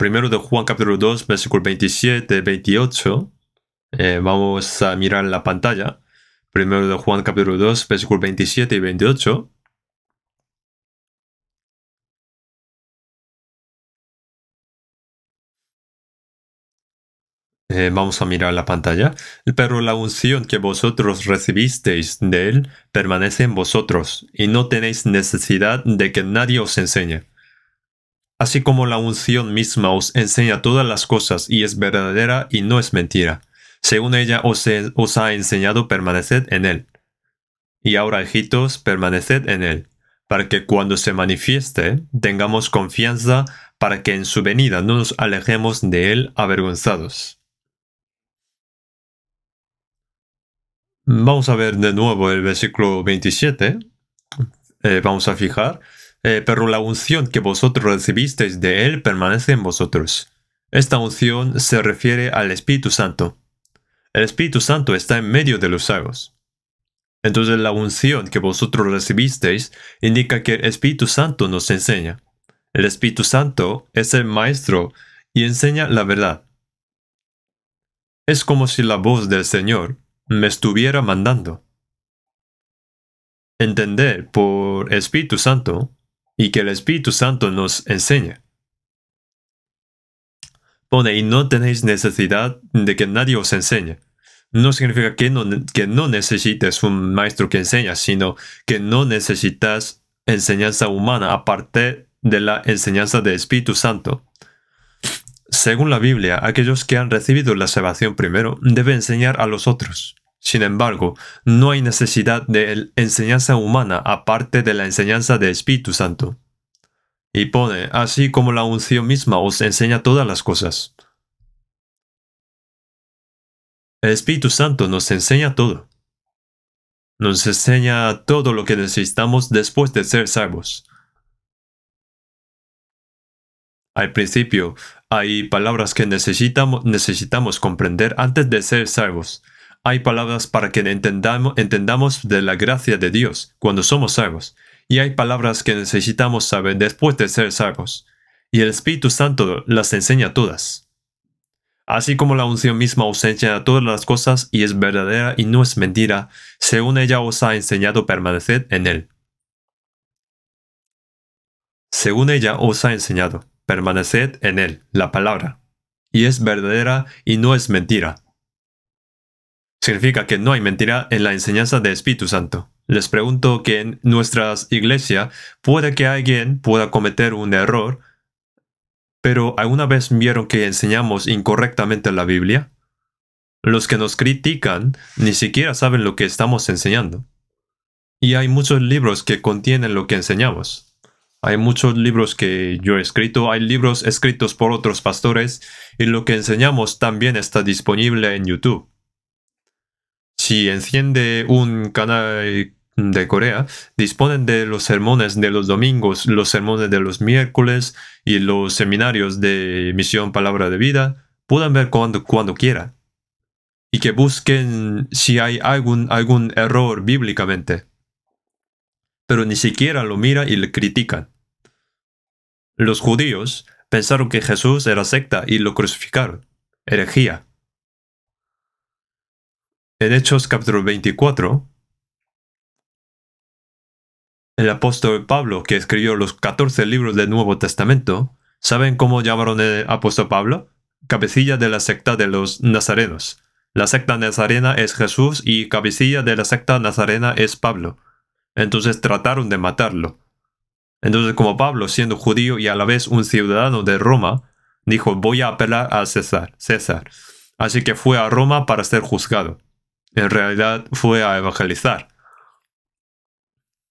Primero de Juan capítulo 2, versículo 27, 28. Eh, vamos a mirar la pantalla. Primero de Juan capítulo 2, versículo 27 y 28. Eh, vamos a mirar la pantalla. Pero la unción que vosotros recibisteis de Él permanece en vosotros y no tenéis necesidad de que nadie os enseñe así como la unción misma os enseña todas las cosas y es verdadera y no es mentira. Según ella os, ha enseñado, permaneced en él. Y ahora, hijitos, permaneced en él, para que cuando se manifieste tengamos confianza para que en su venida no nos alejemos de él avergonzados. Vamos a ver de nuevo el versículo 27. Eh, vamos a fijar. Eh, pero la unción que vosotros recibisteis de Él permanece en vosotros. Esta unción se refiere al Espíritu Santo. El Espíritu Santo está en medio de los sagos. Entonces la unción que vosotros recibisteis indica que el Espíritu Santo nos enseña. El Espíritu Santo es el Maestro y enseña la verdad. Es como si la voz del Señor me estuviera mandando. Entender por Espíritu Santo y que el Espíritu Santo nos enseña. Pone, y no tenéis necesidad de que nadie os enseñe. No significa que no, que no necesites un maestro que enseña, sino que no necesitas enseñanza humana aparte de la enseñanza del Espíritu Santo. Según la Biblia, aquellos que han recibido la salvación primero deben enseñar a los otros. Sin embargo, no hay necesidad de enseñanza humana aparte de la enseñanza del Espíritu Santo. Y pone, así como la unción misma os enseña todas las cosas. El Espíritu Santo nos enseña todo. Nos enseña todo lo que necesitamos después de ser salvos. Al principio, hay palabras que necesitamos, necesitamos comprender antes de ser salvos hay palabras para que entendamos, de la gracia de Dios cuando somos salvos, y hay palabras que necesitamos saber después de ser salvos, y el Espíritu Santo las enseña todas. Así como la unción misma os enseña todas las cosas y es verdadera y no es mentira, según ella os ha enseñado permaneced en él. Según ella os ha enseñado, permaneced en él, la palabra. Y es verdadera y no es mentira significa que no hay mentira en la enseñanza de Espíritu Santo. Les pregunto que en nuestras iglesias puede que alguien pueda cometer un error, pero ¿alguna vez vieron que enseñamos incorrectamente la Biblia? Los que nos critican ni siquiera saben lo que estamos enseñando. Y hay muchos libros que contienen lo que enseñamos. Hay muchos libros que yo he escrito, hay libros escritos por otros pastores y lo que enseñamos también está disponible en YouTube si enciende un canal de Corea, disponen de los sermones de los domingos, los sermones de los miércoles y los seminarios de misión palabra de vida, puedan ver cuando, cuando quieran. Y que busquen si hay algún, algún error bíblicamente. Pero ni siquiera lo mira y le critican. Los judíos pensaron que Jesús era secta y lo crucificaron. Herejía. En Hechos capítulo 24, el apóstol Pablo, que escribió los 14 libros del Nuevo Testamento, ¿saben cómo llamaron al apóstol Pablo? Cabecilla de la secta de los nazarenos. La secta nazarena es Jesús y cabecilla de la secta nazarena es Pablo. Entonces trataron de matarlo. Entonces como Pablo, siendo judío y a la vez un ciudadano de Roma, dijo voy a apelar a César, César. Así que fue a Roma para ser juzgado en realidad fue a evangelizar.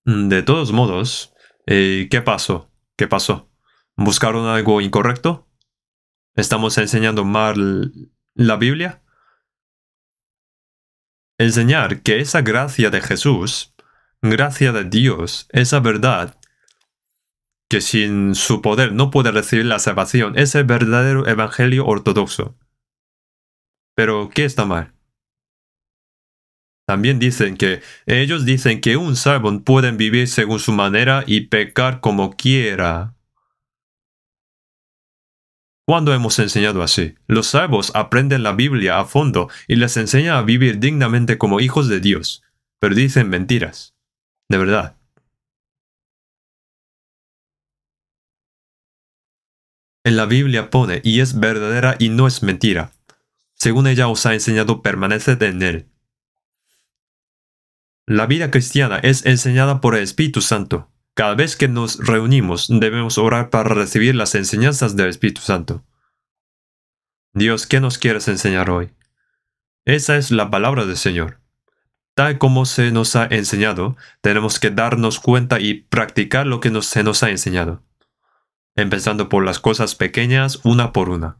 Mm, de todos modos, eh, ¿qué pasó? ¿Qué pasó? ¿Buscaron algo incorrecto? ¿Estamos enseñando mal la Biblia? Enseñar que esa gracia de Jesús, gracia de Dios, esa verdad, que sin su poder no puede recibir la salvación, es el verdadero evangelio ortodoxo. Pero, ¿qué está mal? También dicen que ellos dicen que un salvo pueden vivir según su manera y pecar como quiera. ¿Cuándo hemos enseñado así? Los salvos aprenden la Biblia a fondo y les enseña a vivir dignamente como hijos de Dios, pero dicen mentiras. De verdad. En la Biblia pone, y es verdadera y no es mentira. Según ella os ha enseñado, permaneced en él. La vida cristiana es enseñada por el Espíritu Santo. Cada vez que nos reunimos debemos orar para recibir las enseñanzas del Espíritu Santo. Dios, ¿qué nos quieres enseñar hoy? Esa es la palabra del Señor. Tal como se nos ha enseñado, tenemos que darnos cuenta y practicar lo que se nos ha enseñado, empezando por las cosas pequeñas una por una.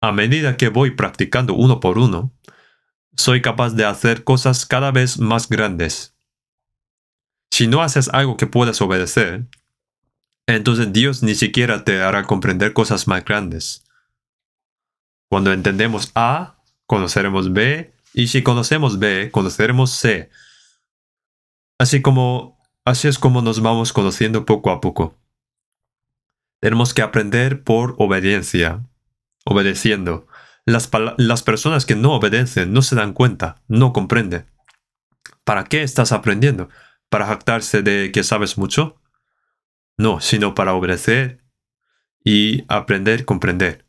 A medida que voy practicando uno por uno, soy capaz de hacer cosas cada vez más grandes. Si no haces algo que puedas obedecer, entonces Dios ni siquiera te hará comprender cosas más grandes. Cuando entendemos A, conoceremos B, y si conocemos B, conoceremos C. Así como así es como nos vamos conociendo poco a poco. Tenemos que aprender por obediencia, obedeciendo. Las, personas que no obedecen no se dan cuenta, no comprenden. ¿Para qué estás aprendiendo? ¿Para jactarse de que sabes mucho? No, sino para obedecer y aprender, comprender.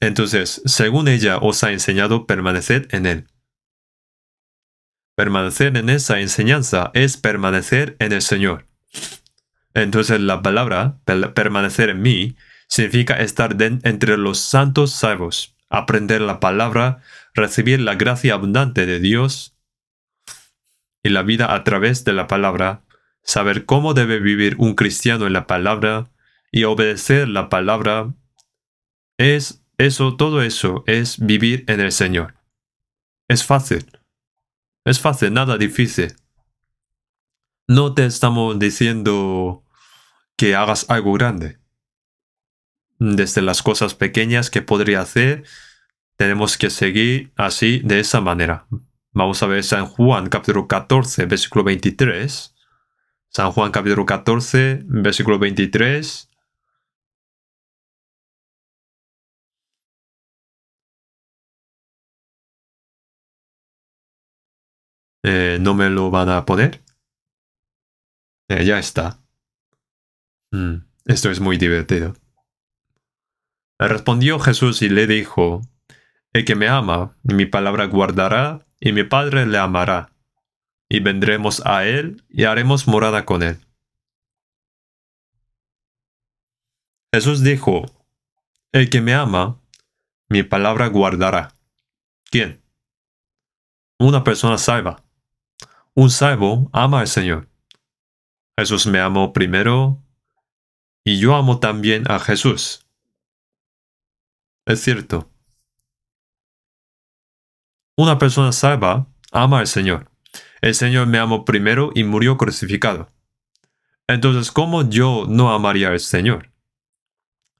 Entonces, según ella os ha enseñado, permaneced en él. Permanecer en esa enseñanza es permanecer en el Señor. Entonces la palabra permanecer en mí significa estar entre los santos salvos, aprender la palabra, recibir la gracia abundante de Dios y la vida a través de la palabra, saber cómo debe vivir un cristiano en la palabra y obedecer la palabra. Es eso, todo eso es vivir en el Señor. Es fácil. Es fácil, nada difícil. No te estamos diciendo que hagas algo grande desde las cosas pequeñas que podría hacer, tenemos que seguir así, de esa manera. Vamos a ver San Juan capítulo 14, versículo 23. San Juan capítulo 14, versículo 23. Eh, no me lo van a poner. Eh, ya está. Mm, esto es muy divertido. Respondió Jesús y le dijo, El que me ama, mi palabra guardará, y mi Padre le amará. Y vendremos a él y haremos morada con él. Jesús dijo, El que me ama, mi palabra guardará. ¿Quién? Una persona salva. Un salvo ama al Señor. Jesús me amó primero y yo amo también a Jesús. Es cierto. Una persona salva ama al Señor. El Señor me amó primero y murió crucificado. Entonces, ¿cómo yo no amaría al Señor?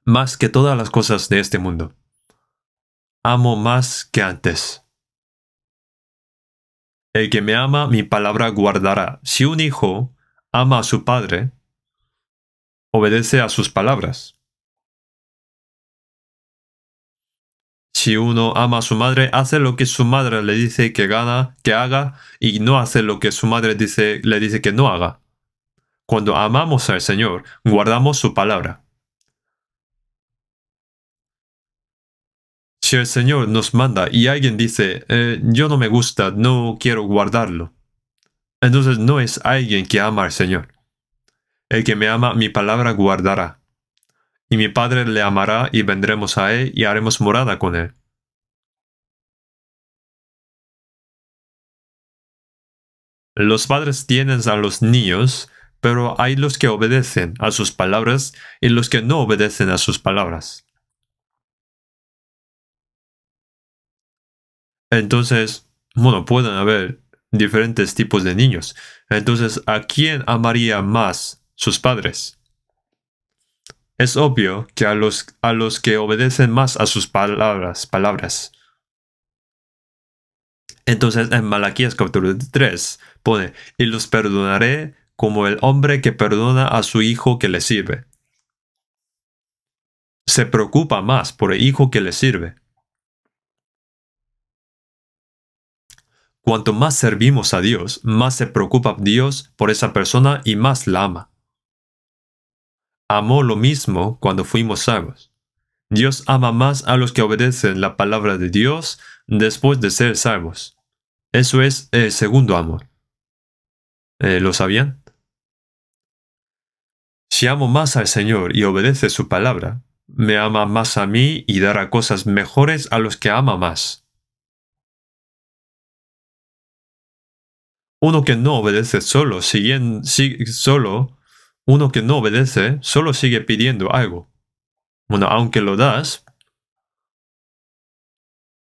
Más que todas las cosas de este mundo. Amo más que antes. El que me ama, mi palabra guardará. Si un hijo ama a su padre, obedece a sus palabras. Si uno ama a su madre, hace lo que su madre le dice que gana, que haga, y no hace lo que su madre dice, le dice que no haga. Cuando amamos al Señor, guardamos su palabra. Si el Señor nos manda y alguien dice, eh, yo no me gusta, no quiero guardarlo, entonces no es alguien que ama al Señor. El que me ama, mi palabra guardará y mi Padre le amará y vendremos a él y haremos morada con él. Los padres tienen a los niños, pero hay los que obedecen a sus palabras y los que no obedecen a sus palabras. Entonces, bueno, pueden haber diferentes tipos de niños. Entonces, ¿a quién amaría más sus padres? Es obvio que a los, a los que obedecen más a sus palabras, palabras. Entonces en Malaquías capítulo 3 pone, y los perdonaré como el hombre que perdona a su hijo que le sirve. Se preocupa más por el hijo que le sirve. Cuanto más servimos a Dios, más se preocupa Dios por esa persona y más la ama amó lo mismo cuando fuimos salvos. Dios ama más a los que obedecen la palabra de Dios después de ser salvos. Eso es el segundo amor. Eh, ¿Lo sabían? Si amo más al Señor y obedece su palabra, me ama más a mí y dará cosas mejores a los que ama más. Uno que no obedece solo, siguiendo, solo uno que no obedece solo sigue pidiendo algo. Bueno, aunque lo das,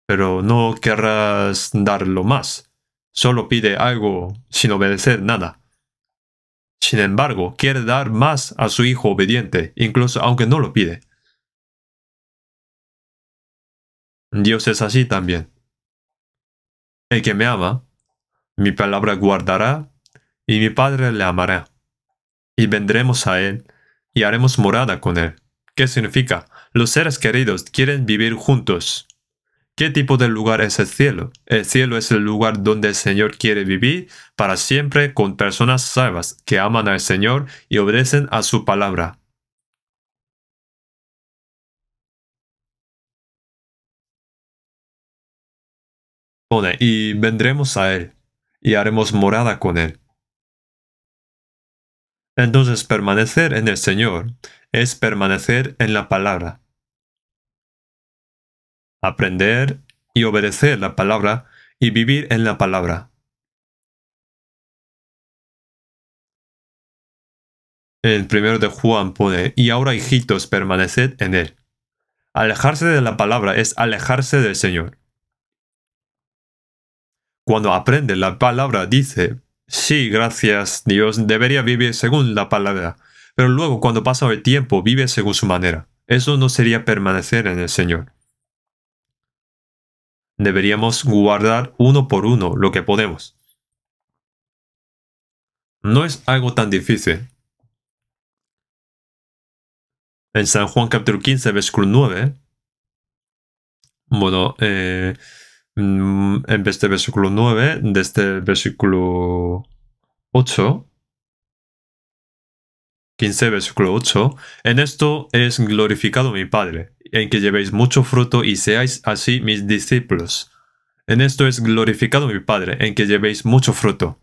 pero no querrás darlo más. Solo pide algo sin obedecer nada. Sin embargo, quiere dar más a su hijo obediente, incluso aunque no lo pide. Dios es así también. El que me ama, mi palabra guardará y mi Padre le amará y vendremos a Él, y haremos morada con Él. ¿Qué significa? Los seres queridos quieren vivir juntos. ¿Qué tipo de lugar es el cielo? El cielo es el lugar donde el Señor quiere vivir para siempre con personas salvas que aman al Señor y obedecen a su palabra. y vendremos a Él, y haremos morada con Él. Entonces permanecer en el Señor es permanecer en la palabra. Aprender y obedecer la palabra y vivir en la palabra. El primero de Juan pone, y ahora hijitos, permaneced en él. Alejarse de la palabra es alejarse del Señor. Cuando aprende la palabra dice, Sí, gracias, Dios debería vivir según la palabra, pero luego cuando pasa el tiempo vive según su manera. Eso no sería permanecer en el Señor. Deberíamos guardar uno por uno lo que podemos. No es algo tan difícil. En San Juan capítulo 15, versículo 9, bueno, eh, Mm, en este versículo 9, de este versículo 8, 15, versículo 8, en esto es glorificado mi Padre, en que llevéis mucho fruto y seáis así mis discípulos. En esto es glorificado mi Padre, en que llevéis mucho fruto.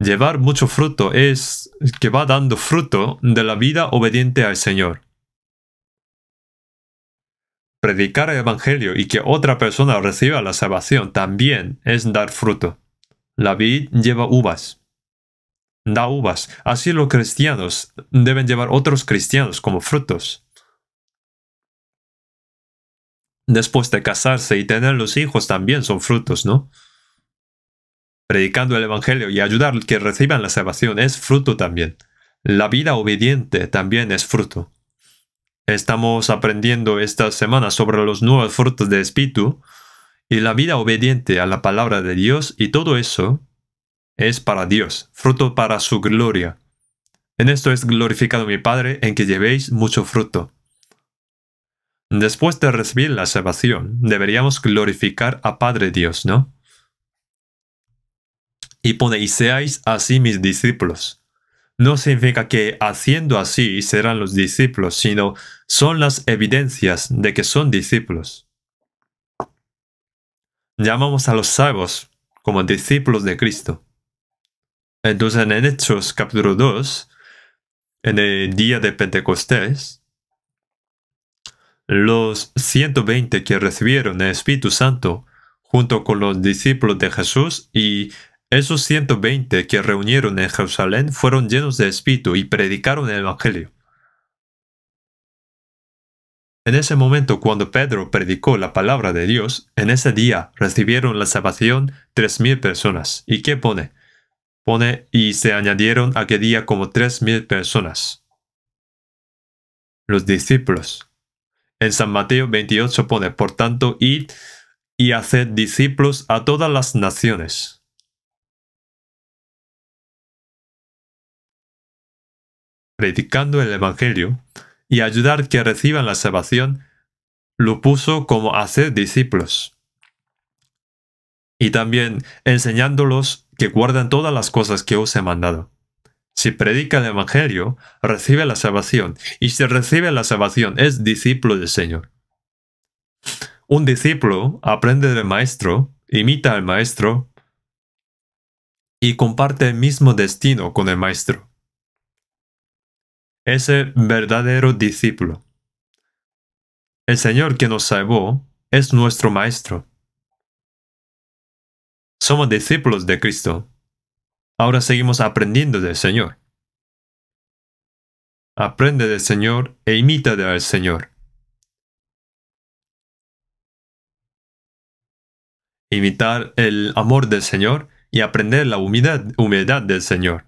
Llevar mucho fruto es que va dando fruto de la vida obediente al Señor predicar el Evangelio y que otra persona reciba la salvación también es dar fruto. La vid lleva uvas. Da uvas. Así los cristianos deben llevar otros cristianos como frutos. Después de casarse y tener los hijos también son frutos, ¿no? Predicando el Evangelio y ayudar que reciban la salvación es fruto también. La vida obediente también es fruto. Estamos aprendiendo esta semana sobre los nuevos frutos de Espíritu y la vida obediente a la palabra de Dios y todo eso es para Dios, fruto para su gloria. En esto es glorificado mi Padre en que llevéis mucho fruto. Después de recibir la salvación, deberíamos glorificar a Padre Dios, ¿no? Y pone, seáis así mis discípulos no significa que haciendo así serán los discípulos, sino son las evidencias de que son discípulos. Llamamos a los salvos como discípulos de Cristo. Entonces en Hechos capítulo 2, en el día de Pentecostés, los 120 que recibieron el Espíritu Santo junto con los discípulos de Jesús y esos 120 que reunieron en Jerusalén fueron llenos de espíritu y predicaron el Evangelio. En ese momento, cuando Pedro predicó la palabra de Dios, en ese día recibieron la salvación 3.000 personas. ¿Y qué pone? Pone, y se añadieron aquel día como tres mil personas. Los discípulos. En San Mateo 28 pone, por tanto, id y haced discípulos a todas las naciones. predicando el Evangelio y ayudar que reciban la salvación, lo puso como hacer discípulos. Y también enseñándolos que guardan todas las cosas que os he mandado. Si predica el Evangelio, recibe la salvación, y si recibe la salvación es discípulo del Señor. Un discípulo aprende del Maestro, imita al Maestro y comparte el mismo destino con el Maestro ese verdadero discípulo. El Señor que nos salvó es nuestro Maestro. Somos discípulos de Cristo. Ahora seguimos aprendiendo del Señor. Aprende del Señor e imita al Señor. Imitar el amor del Señor y aprender la humildad del Señor.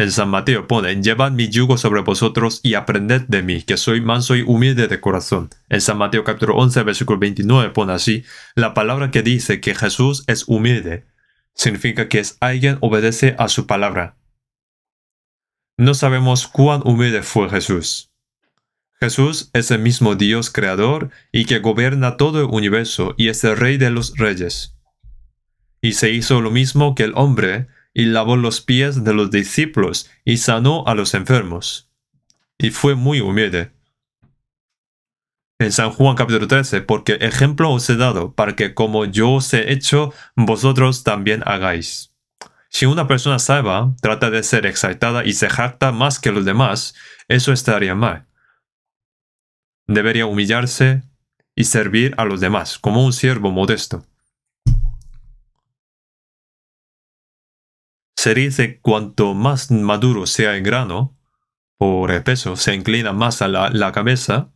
En San Mateo pone, llevad mi yugo sobre vosotros y aprended de mí, que soy manso y humilde de corazón. En San Mateo capítulo 11, versículo 29 pone así, la palabra que dice que Jesús es humilde, significa que es alguien obedece a su palabra. No sabemos cuán humilde fue Jesús. Jesús es el mismo Dios creador y que gobierna todo el universo y es el rey de los reyes. Y se hizo lo mismo que el hombre, y lavó los pies de los discípulos y sanó a los enfermos. Y fue muy humilde. En San Juan capítulo 13, porque ejemplo os he dado para que como yo os he hecho, vosotros también hagáis. Si una persona salva trata de ser exaltada y se jacta más que los demás, eso estaría mal. Debería humillarse y servir a los demás como un siervo modesto. Se dice cuanto más maduro sea el grano, por el peso se inclina más a la, cabeza,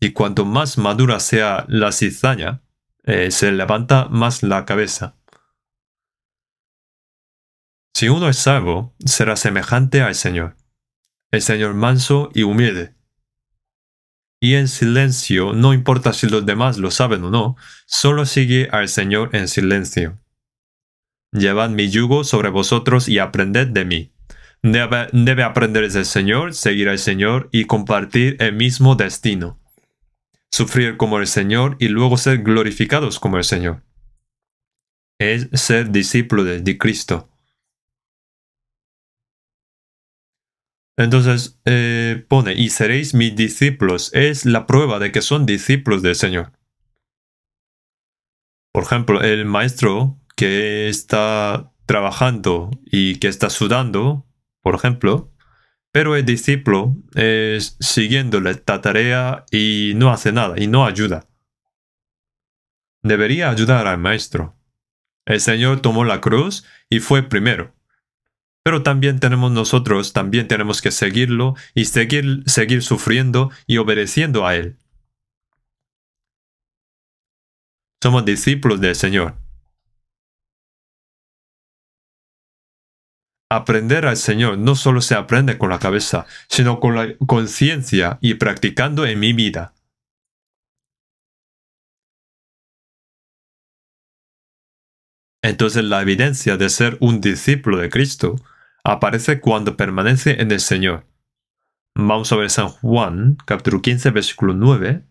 y cuanto más madura sea la cizaña, eh, se levanta más la cabeza. Si uno es salvo, será semejante al Señor, el Señor manso y humilde. Y en silencio, no importa si los demás lo saben o no, solo sigue al Señor en silencio. Llevad mi yugo sobre vosotros y aprended de mí. Debe, aprender el Señor, seguir al Señor y compartir el mismo destino. Sufrir como el Señor y luego ser glorificados como el Señor. Es ser discípulo de, Cristo. Entonces eh, pone, y seréis mis discípulos. Es la prueba de que son discípulos del Señor. Por ejemplo, el maestro que está trabajando y que está sudando, por ejemplo, pero el discípulo es siguiendo esta tarea y no hace nada y no ayuda. Debería ayudar al maestro. El Señor tomó la cruz y fue primero. Pero también tenemos nosotros, también tenemos que seguirlo y seguir, seguir sufriendo y obedeciendo a Él. Somos discípulos del Señor. Aprender al Señor no solo se aprende con la cabeza, sino con la conciencia y practicando en mi vida. Entonces la evidencia de ser un discípulo de Cristo aparece cuando permanece en el Señor. Vamos a ver San Juan, capítulo 15, versículo 9.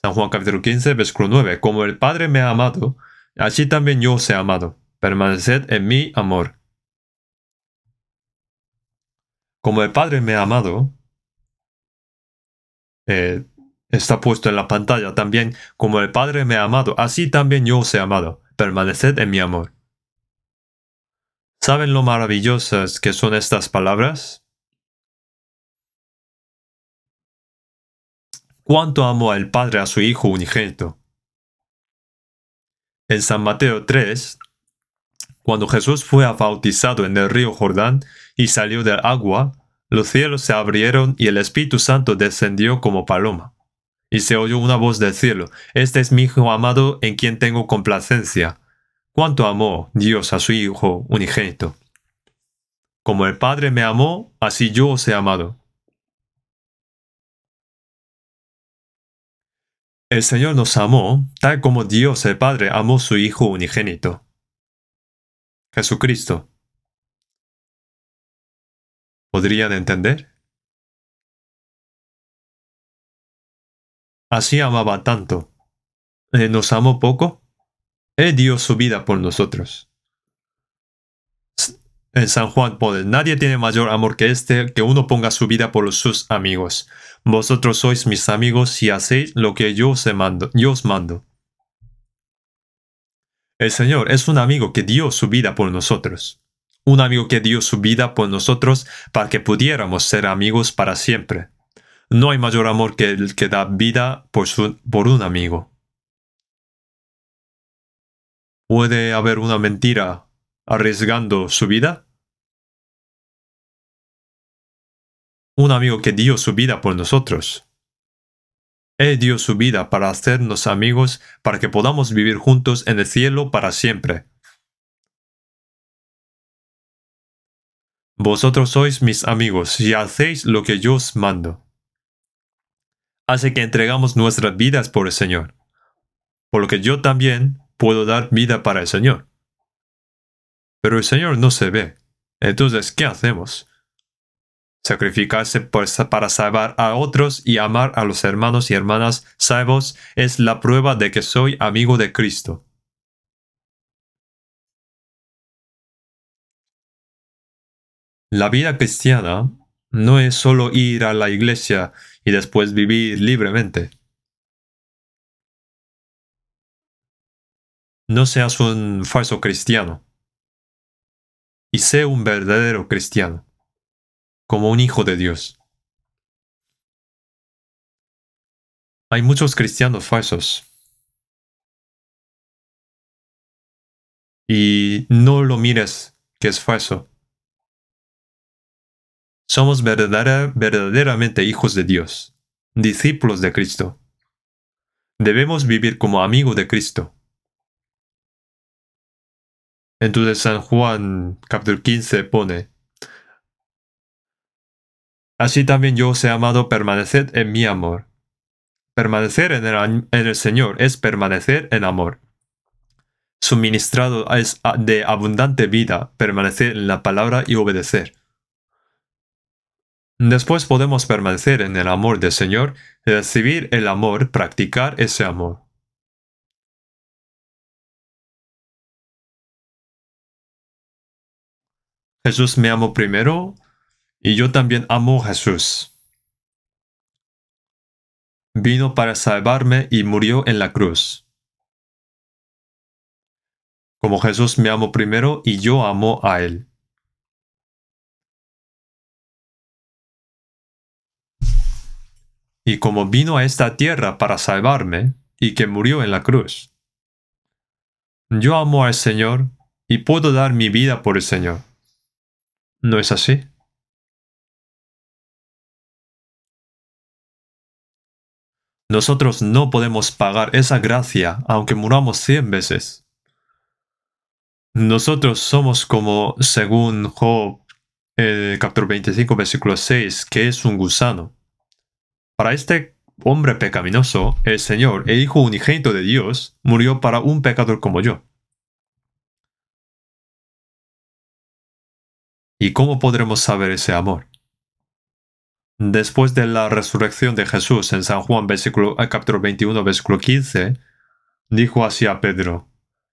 San Juan, capítulo 15, versículo 9. Como el Padre me ha amado, así también yo os he amado. Permaneced en mi amor. Como el Padre me ha amado, eh, está puesto en la pantalla también, como el Padre me ha amado, así también yo os he amado, permaneced en mi amor. ¿Saben lo maravillosas que son estas palabras? ¿Cuánto amó el Padre a su Hijo unigénito? En San Mateo 3, cuando Jesús fue bautizado en el río Jordán, y salió del agua, los cielos se abrieron y el Espíritu Santo descendió como paloma. Y se oyó una voz del cielo, Este es mi Hijo amado en quien tengo complacencia. Cuánto amó Dios a su Hijo unigénito. Como el Padre me amó, así yo os he amado. El Señor nos amó tal como Dios el Padre amó a su Hijo unigénito. Jesucristo podrían entender? Así amaba tanto. Eh, ¿Nos amó poco? Él dio su vida por nosotros. En San Juan pone, nadie tiene mayor amor que este, que uno ponga su vida por sus amigos. Vosotros sois mis amigos y hacéis lo que yo os mando. Yo os mando. El Señor es un amigo que dio su vida por nosotros un amigo que dio su vida por nosotros para que pudiéramos ser amigos para siempre. No hay mayor amor que el que da vida por, un amigo. ¿Puede haber una mentira arriesgando su vida? Un amigo que dio su vida por nosotros. Él dio su vida para hacernos amigos, para que podamos vivir juntos en el cielo para siempre. Vosotros sois mis amigos y hacéis lo que yo os mando. Hace que entregamos nuestras vidas por el Señor, por lo que yo también puedo dar vida para el Señor. Pero el Señor no se ve. Entonces, ¿qué hacemos? Sacrificarse para salvar a otros y amar a los hermanos y hermanas salvos es la prueba de que soy amigo de Cristo. La vida cristiana no es solo ir a la iglesia y después vivir libremente. No seas un falso cristiano y sé un verdadero cristiano, como un hijo de Dios. Hay muchos cristianos falsos y no lo mires que es falso somos verdaderamente hijos de Dios, discípulos de Cristo. Debemos vivir como amigos de Cristo. Entonces San Juan capítulo 15 pone, Así también yo os he amado, permaneced en mi amor. Permanecer en el Señor es permanecer en amor suministrado es de abundante vida, permanecer en la palabra y obedecer. Después podemos permanecer en el amor del Señor, recibir el amor, practicar ese amor. Jesús me amó primero y yo también amo a Jesús. Vino para salvarme y murió en la cruz. Como Jesús me amó primero y yo amo a Él. y como vino a esta tierra para salvarme, y que murió en la cruz. Yo amo al Señor y puedo dar mi vida por el Señor. ¿No es así? Nosotros no podemos pagar esa gracia aunque muramos cien veces. Nosotros somos como, según Job, capítulo 25, versículo 6, que es un gusano. Para este hombre pecaminoso, el Señor, el Hijo unigénito de Dios, murió para un pecador como yo. ¿Y cómo podremos saber ese amor? Después de la resurrección de Jesús en San Juan versículo, eh, capítulo 21, versículo 15, dijo así a Pedro,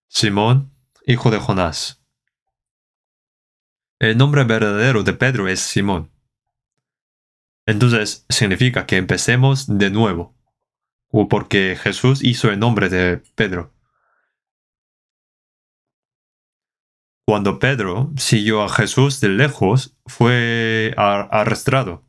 Simón, hijo de Jonás. El nombre verdadero de Pedro es Simón. Entonces significa que empecemos de nuevo, O porque Jesús hizo el nombre de Pedro. Cuando Pedro siguió a Jesús de lejos, fue arrastrado,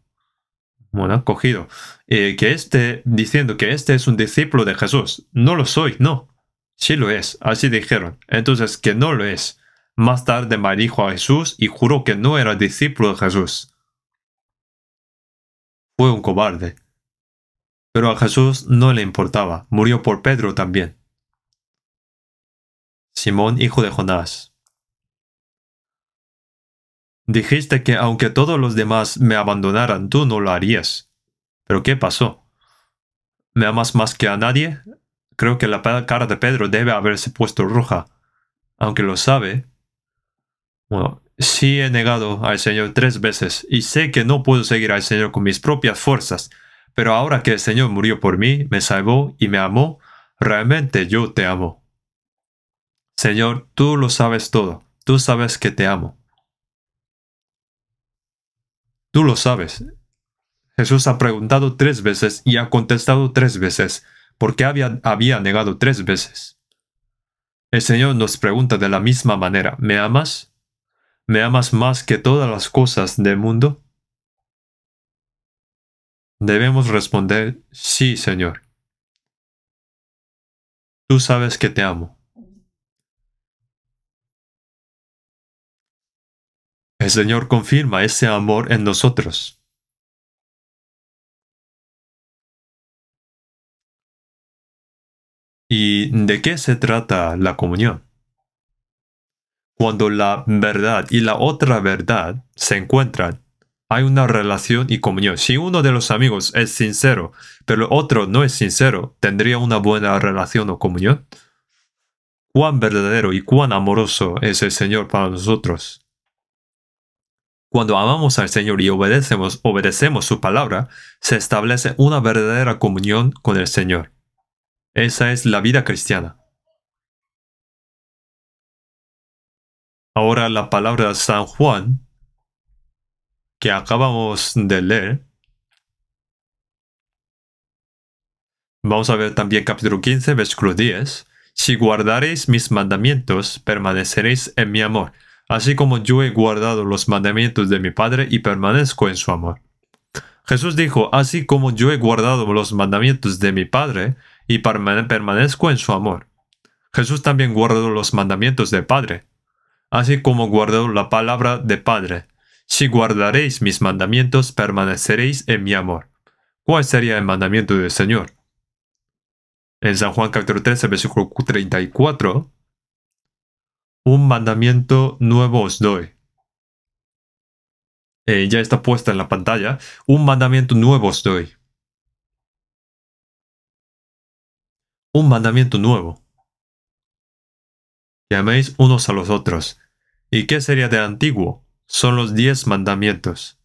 bueno, cogido, eh, que este, diciendo que este es un discípulo de Jesús. No lo soy, no. Sí lo es, así dijeron. Entonces que no lo es. Más tarde maldijo a Jesús y juró que no era discípulo de Jesús. Fue un cobarde. Pero a Jesús no le importaba, murió por Pedro también. Simón, hijo de Jonás. Dijiste que aunque todos los demás me abandonaran, tú no lo harías. Pero ¿qué pasó? ¿Me amas más que a nadie? Creo que la cara de Pedro debe haberse puesto roja, aunque lo sabe. Bueno, Sí he negado al Señor tres veces y sé que no puedo seguir al Señor con mis propias fuerzas, pero ahora que el Señor murió por mí, me salvó y me amó, realmente yo te amo. Señor, tú lo sabes todo, tú sabes que te amo. Tú lo sabes. Jesús ha preguntado tres veces y ha contestado tres veces, porque había, había negado tres veces. El Señor nos pregunta de la misma manera, ¿me amas? ¿Me amas más que todas las cosas del mundo? Debemos responder, sí, Señor. Tú sabes que te amo. El Señor confirma ese amor en nosotros. ¿Y de qué se trata la comunión? Cuando la verdad y la otra verdad se encuentran, hay una relación y comunión. Si uno de los amigos es sincero, pero el otro no es sincero, ¿tendría una buena relación o comunión? ¿Cuán verdadero y cuán amoroso es el Señor para nosotros? Cuando amamos al Señor y obedecemos, obedecemos su palabra, se establece una verdadera comunión con el Señor. Esa es la vida cristiana. Ahora la palabra San Juan, que acabamos de leer, Vamos a ver también capítulo 15, versículo 10. Si guardaréis mis mandamientos, permaneceréis en mi amor, así como yo he guardado los mandamientos de mi Padre y permanezco en su amor. Jesús dijo, así como yo he guardado los mandamientos de mi Padre y permanezco en su amor. Jesús también guardó los mandamientos del Padre así como guardó la palabra de Padre. Si guardaréis mis mandamientos, permaneceréis en mi amor. ¿Cuál sería el mandamiento del Señor? En San Juan capítulo 13, versículo 34, un mandamiento nuevo os doy. Eh, ya está puesta en la pantalla, un mandamiento nuevo os doy. Un mandamiento nuevo. Llaméis unos a los otros ¿Y qué sería de antiguo? Son los diez mandamientos.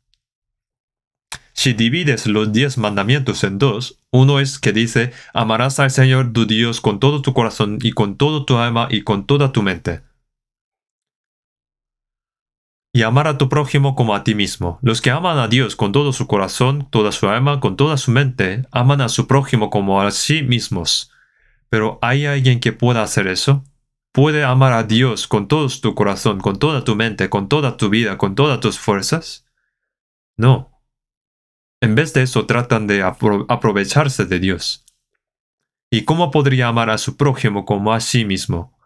Si divides los diez mandamientos en dos, uno es que dice, amarás al Señor tu Dios con todo tu corazón y con todo tu alma y con toda tu mente. Y amar a tu prójimo como a ti mismo. Los que aman a Dios con todo su corazón, toda su alma, con toda su mente, aman a su prójimo como a sí mismos. Pero ¿hay alguien que pueda hacer eso? puede amar a Dios con todo tu corazón, con toda tu mente, con toda tu vida, con todas tus fuerzas? No. En vez de eso tratan de aprovecharse de Dios. ¿Y cómo podría amar a su prójimo como a sí mismo?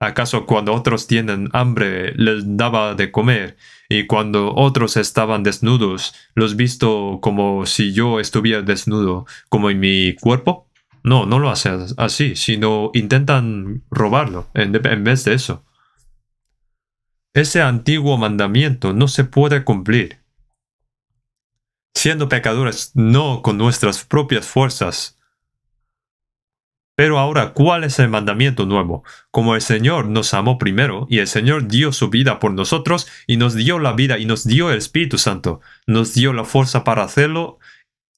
¿Acaso cuando otros tienen hambre les daba de comer, y cuando otros estaban desnudos los visto como si yo estuviera desnudo, como en mi cuerpo? No, no lo hacen así, sino intentan robarlo en, vez de eso. Ese antiguo mandamiento no se puede cumplir. Siendo pecadores no con nuestras propias fuerzas, pero ahora, ¿cuál es el mandamiento nuevo? Como el Señor nos amó primero y el Señor dio su vida por nosotros y nos dio la vida y nos dio el Espíritu Santo, nos dio la fuerza para hacerlo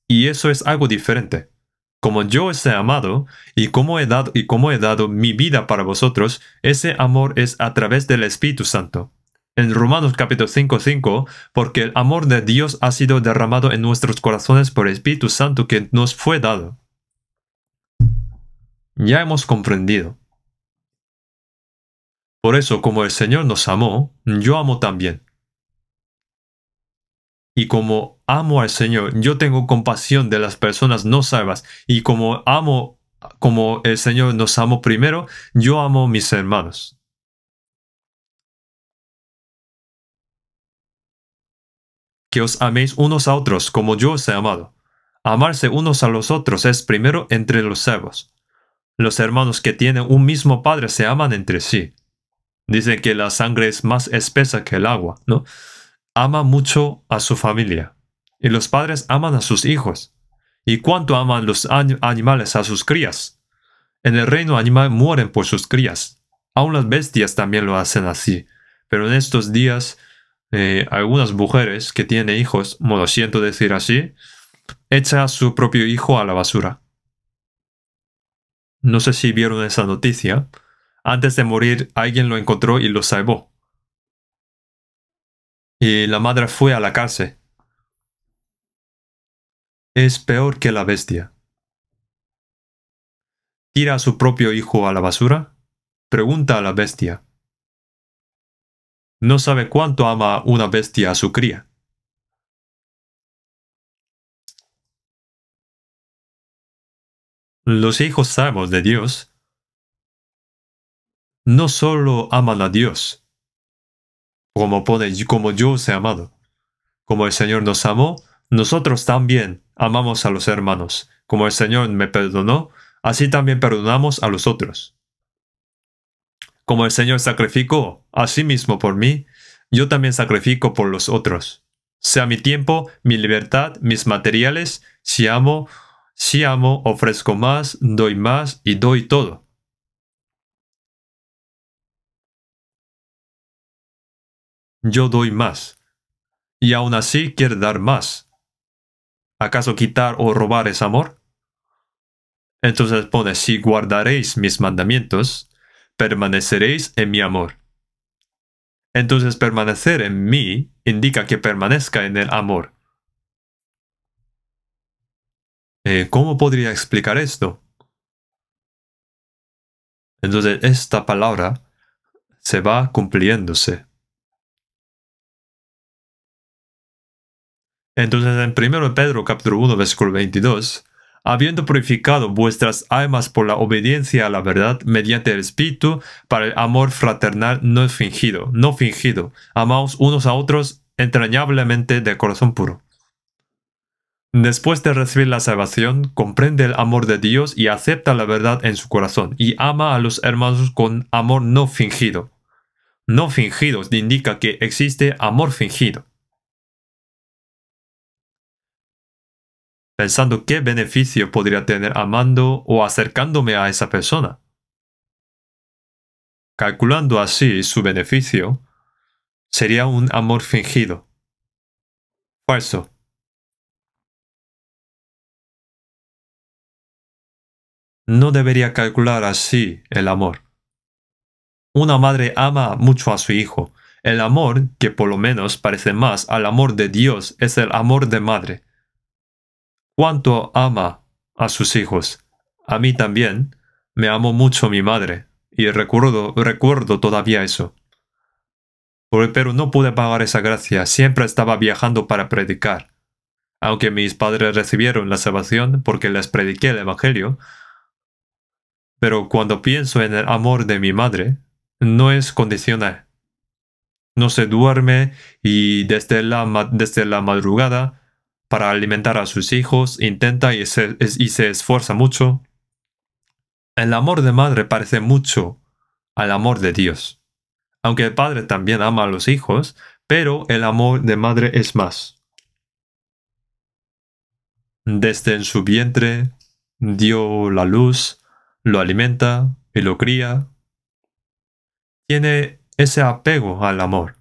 y eso es algo diferente como yo os he amado y como he dado y como he dado mi vida para vosotros, ese amor es a través del Espíritu Santo. En Romanos capítulo 5, 5, porque el amor de Dios ha sido derramado en nuestros corazones por el Espíritu Santo que nos fue dado. Ya hemos comprendido. Por eso, como el Señor nos amó, yo amo también. Y como amo al Señor, yo tengo compasión de las personas no salvas. Y como amo, como el Señor nos amó primero, yo amo a mis hermanos. Que os améis unos a otros como yo os he amado. Amarse unos a los otros es primero entre los salvos. Los hermanos que tienen un mismo padre se aman entre sí. Dicen que la sangre es más espesa que el agua, ¿no? ama mucho a su familia y los padres aman a sus hijos. ¿Y cuánto aman los animales a sus crías? En el reino animal mueren por sus crías. Aún las bestias también lo hacen así. Pero en estos días, eh, algunas mujeres que tienen hijos, me lo siento decir así, echan a su propio hijo a la basura. No sé si vieron esa noticia. Antes de morir, alguien lo encontró y lo salvó y la madre fue a la cárcel. Es peor que la bestia. Tira a su propio hijo a la basura, pregunta a la bestia. No sabe cuánto ama una bestia a su cría. Los hijos salvos de Dios no solo aman a Dios, como pone, como yo os he amado. Como el Señor nos amó, nosotros también amamos a los hermanos. Como el Señor me perdonó, así también perdonamos a los otros. Como el Señor sacrificó a sí mismo por mí, yo también sacrifico por los otros. Sea mi tiempo, mi libertad, mis materiales, si amo, si amo, ofrezco más, doy más y doy todo. yo doy más, y aún así quiere dar más. ¿Acaso quitar o robar es amor? Entonces pone, si guardaréis mis mandamientos, permaneceréis en mi amor. Entonces permanecer en mí indica que permanezca en el amor. Eh, ¿Cómo podría explicar esto? Entonces esta palabra se va cumpliéndose. Entonces en 1 Pedro capítulo 1 versículo 22, habiendo purificado vuestras almas por la obediencia a la verdad mediante el Espíritu para el amor fraternal no fingido, no fingido, amaos unos a otros entrañablemente de corazón puro. Después de recibir la salvación, comprende el amor de Dios y acepta la verdad en su corazón, y ama a los hermanos con amor no fingido. No fingido indica que existe amor fingido. pensando qué beneficio podría tener amando o acercándome a esa persona. Calculando así su beneficio, sería un amor fingido. Falso. No debería calcular así el amor. Una madre ama mucho a su hijo. El amor, que por lo menos parece más al amor de Dios, es el amor de madre cuánto ama a sus hijos. A mí también me amó mucho mi madre, y recuerdo, recuerdo todavía eso. Pero no pude pagar esa gracia, siempre estaba viajando para predicar. Aunque mis padres recibieron la salvación porque les prediqué el Evangelio, pero cuando pienso en el amor de mi madre, no es condicional. No se duerme y desde la, desde la madrugada para alimentar a sus hijos, intenta y se, y se esfuerza mucho. El amor de madre parece mucho al amor de Dios. Aunque el padre también ama a los hijos, pero el amor de madre es más. Desde en su vientre dio la luz, lo alimenta y lo cría. Tiene ese apego al amor.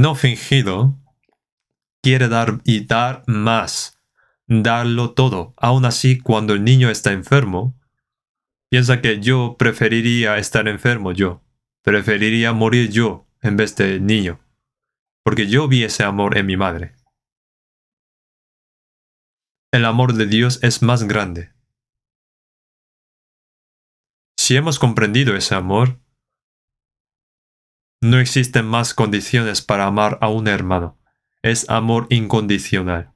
no fingido, quiere dar y dar más, darlo todo. Aún así, cuando el niño está enfermo, piensa que yo preferiría estar enfermo yo, preferiría morir yo en vez de niño, porque yo vi ese amor en mi madre. El amor de Dios es más grande. Si hemos comprendido ese amor, no existen más condiciones para amar a un hermano. Es amor incondicional.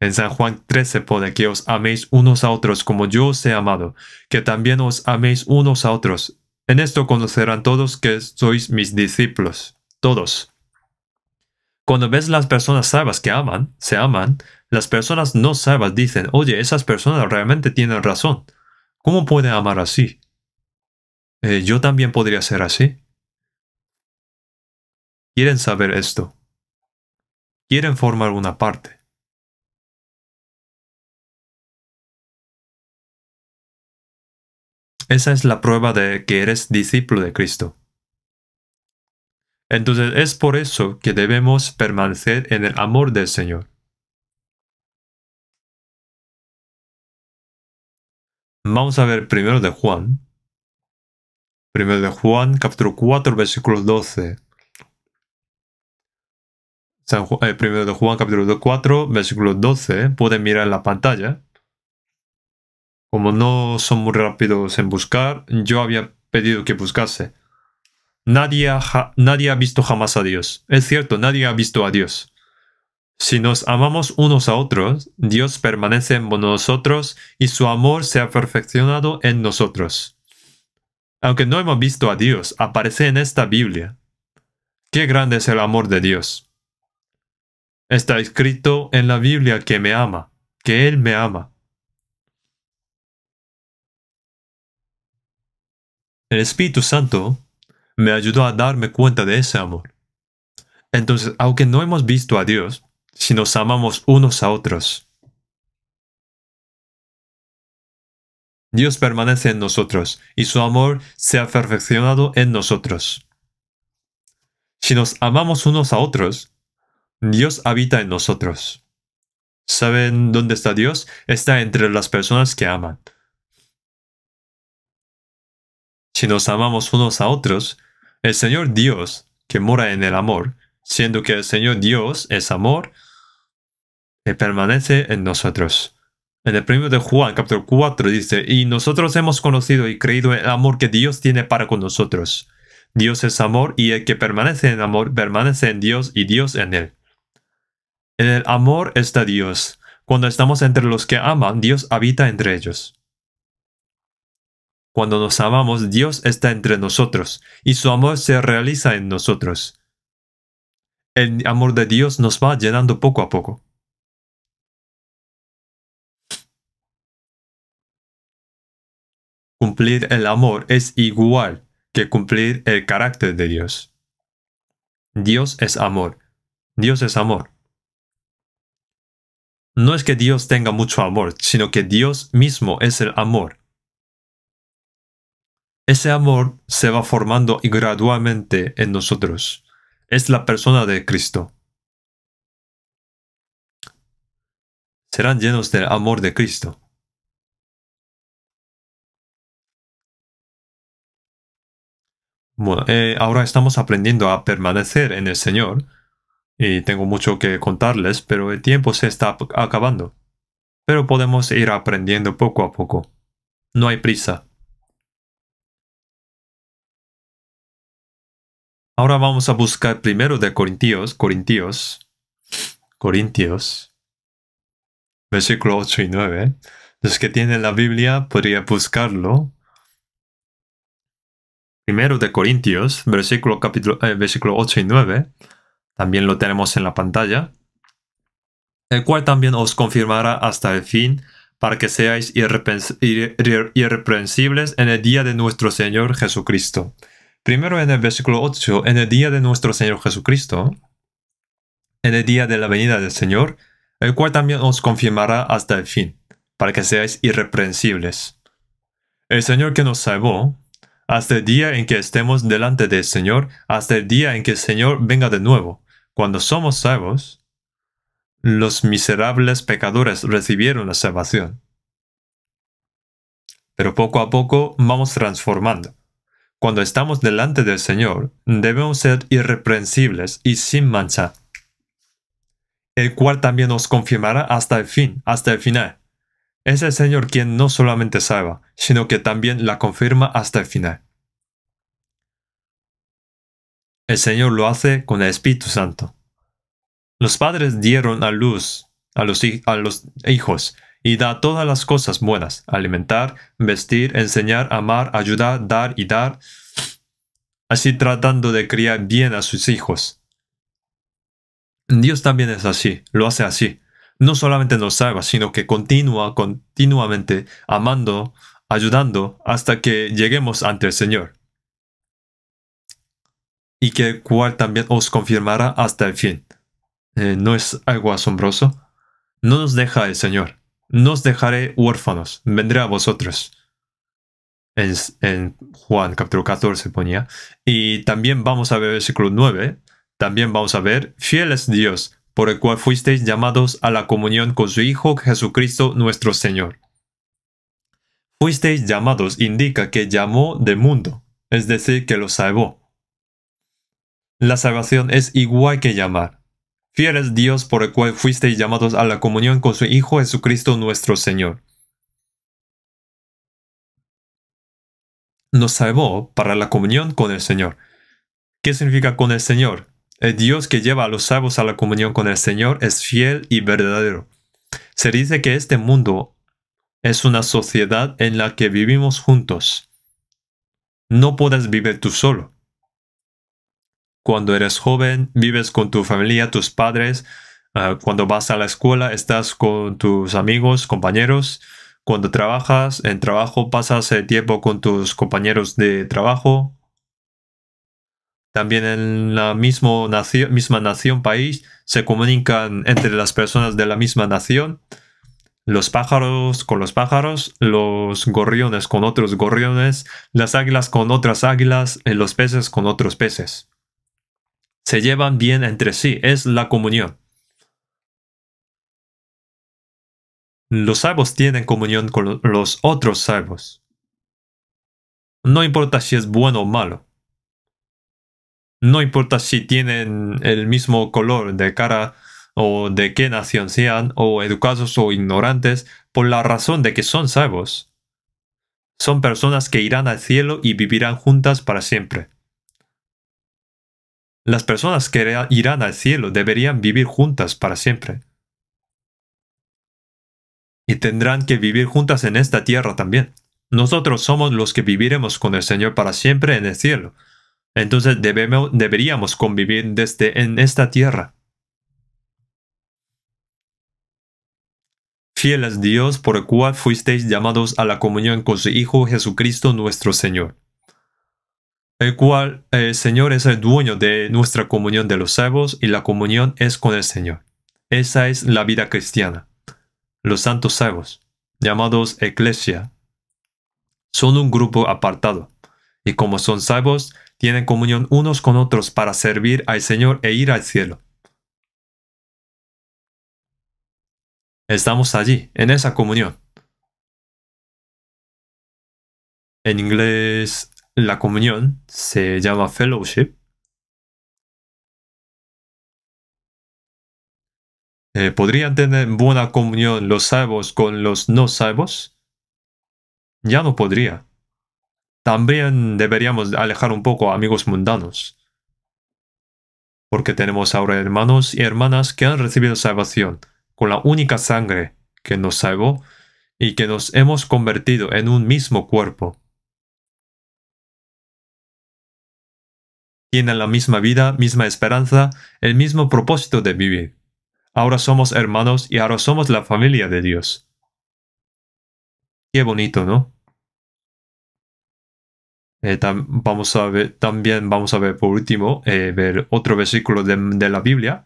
En San Juan 13 pone que os améis unos a otros como yo os he amado, que también os améis unos a otros. En esto conocerán todos que sois mis discípulos. Todos. Cuando ves las personas salvas que aman, se aman, las personas no salvas dicen, oye, esas personas realmente tienen razón. ¿Cómo pueden amar así? Eh, yo también podría ser así. Quieren saber esto. Quieren formar una parte. Esa es la prueba de que eres discípulo de Cristo. Entonces es por eso que debemos permanecer en el amor del Señor. Vamos a ver primero de Juan. Primero de Juan, capítulo 4, versículo 12. San eh, Juan, capítulo 4, versículo 12, ¿eh? pueden mirar en la pantalla. Como no son muy rápidos en buscar, yo había pedido que buscase. Nadie ha, nadie ha visto jamás a Dios. Es cierto, nadie ha visto a Dios. Si nos amamos unos a otros, Dios permanece en nosotros y su amor se ha perfeccionado en nosotros. Aunque no hemos visto a Dios, aparece en esta Biblia. Qué grande es el amor de Dios. Está escrito en la Biblia que me ama, que Él me ama. El Espíritu Santo me ayudó a darme cuenta de ese amor. Entonces, aunque no hemos visto a Dios, si nos amamos unos a otros, Dios permanece en nosotros y su amor se ha perfeccionado en nosotros. Si nos amamos unos a otros, Dios habita en nosotros. ¿Saben dónde está Dios? Está entre las personas que aman. Si nos amamos unos a otros, el Señor Dios, que mora en el amor, siendo que el Señor Dios es amor, permanece en nosotros. En el premio de Juan, capítulo 4, dice, y nosotros hemos conocido y creído el amor que Dios tiene para con nosotros. Dios es amor y el que permanece en amor permanece en Dios y Dios en él. En el amor está Dios. Cuando estamos entre los que aman, Dios habita entre ellos. Cuando nos amamos, Dios está entre nosotros, y su amor se realiza en nosotros. El amor de Dios nos va llenando poco a poco. Cumplir el amor es igual que cumplir el carácter de Dios. Dios es amor. Dios es amor. No es que Dios tenga mucho amor, sino que Dios mismo es el amor. Ese amor se va formando gradualmente en nosotros. Es la persona de Cristo. Serán llenos del amor de Cristo. Bueno, eh, ahora estamos aprendiendo a permanecer en el Señor y tengo mucho que contarles, pero el tiempo se está acabando. Pero podemos ir aprendiendo poco a poco. No hay prisa. Ahora vamos a buscar primero de Corintios, Corintios, Corintios, versículo 8 y 9. Los que tienen la Biblia podrían buscarlo. Primero de Corintios, versículo, capítulo, eh, versículo 8 y 9. También lo tenemos en la pantalla, el cual también os confirmará hasta el fin para que seáis irreprensibles en el día de nuestro Señor Jesucristo. Primero en el versículo 8, en el día de nuestro Señor Jesucristo, en el día de la venida del Señor, el cual también os confirmará hasta el fin, para que seáis irreprensibles. El Señor que nos salvó, hasta el día en que estemos delante del Señor, hasta el día en que el Señor venga de nuevo. Cuando somos salvos, los miserables pecadores recibieron la salvación. Pero poco a poco vamos transformando. Cuando estamos delante del Señor, debemos ser irreprensibles y sin mancha, el cual también nos confirmará hasta el fin, hasta el final. Es el Señor quien no solamente salva, sino que también la confirma hasta el final. El Señor lo hace con el Espíritu Santo. Los padres dieron a luz a los, hijos y da todas las cosas buenas, alimentar, vestir, enseñar, amar, ayudar, dar y dar, así tratando de criar bien a sus hijos. Dios también es así, lo hace así. No solamente nos salva, sino que continúa continuamente amando, ayudando, hasta que lleguemos ante el Señor y que el cual también os confirmará hasta el fin. Eh, ¿No es algo asombroso? No nos deja el Señor, no os dejaré huérfanos, vendré a vosotros. En, Juan capítulo 14 ponía. Y también vamos a ver el versículo 9, también vamos a ver, fieles Dios, por el cual fuisteis llamados a la comunión con su Hijo Jesucristo nuestro Señor. Fuisteis llamados indica que llamó de mundo, es decir, que lo salvó. La salvación es igual que llamar. Fiel es Dios por el cual fuisteis llamados a la comunión con su Hijo Jesucristo nuestro Señor. Nos salvó para la comunión con el Señor. ¿Qué significa con el Señor? El Dios que lleva a los salvos a la comunión con el Señor es fiel y verdadero. Se dice que este mundo es una sociedad en la que vivimos juntos. No puedes vivir tú solo. Cuando eres joven, vives con tu familia, tus padres. Ah, cuando vas a la escuela, estás con tus amigos, compañeros. Cuando trabajas en trabajo, pasas el tiempo con tus compañeros de trabajo. También en la misma nación, país, se comunican entre las personas de la misma nación. Los pájaros con los pájaros, los gorriones con otros gorriones, las águilas con otras águilas, eh, los peces con otros peces se llevan bien entre sí, es la comunión. Los salvos tienen comunión con los otros salvos. No importa si es bueno o malo. No importa si tienen el mismo color de cara o de qué nación sean, o educados o ignorantes, por la razón de que son salvos. Son personas que irán al cielo y vivirán juntas para siempre. Las personas que irán al cielo deberían vivir juntas para siempre. Y tendrán que vivir juntas en esta tierra también. Nosotros somos los que viviremos con el Señor para siempre en el cielo. Entonces debemos, deberíamos convivir desde en esta tierra. Fieles Dios por el cual fuisteis llamados a la comunión con su Hijo Jesucristo nuestro Señor el cual el Señor es el dueño de nuestra comunión de los salvos y la comunión es con el Señor. Esa es la vida cristiana. Los santos salvos, llamados Ecclesia, son un grupo apartado, y como son salvos, tienen comunión unos con otros para servir al Señor e ir al cielo. Estamos allí, en esa comunión. En inglés, la comunión se llama fellowship. Eh, ¿Podrían tener buena comunión los salvos con los no salvos? Ya no podría. También deberíamos alejar un poco a amigos mundanos. Porque tenemos ahora hermanos y hermanas que han recibido salvación con la única sangre que nos salvó y que nos hemos convertido en un mismo cuerpo. tienen la misma vida, misma esperanza, el mismo propósito de vivir. Ahora somos hermanos y ahora somos la familia de Dios. Qué bonito, ¿no? Eh, vamos a ver, también vamos a ver por último eh, ver otro versículo de, la Biblia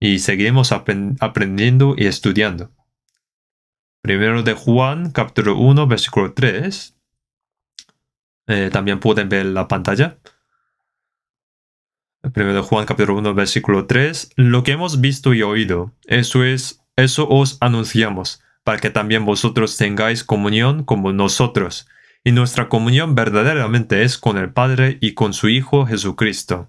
y seguimos aprendiendo y estudiando. Primero de Juan, capítulo 1, versículo 3. Eh, también pueden ver la pantalla. 1 Juan capítulo 1 versículo 3, lo que hemos visto y oído, eso es, eso os anunciamos, para que también vosotros tengáis comunión como nosotros. Y nuestra comunión verdaderamente es con el Padre y con su Hijo Jesucristo.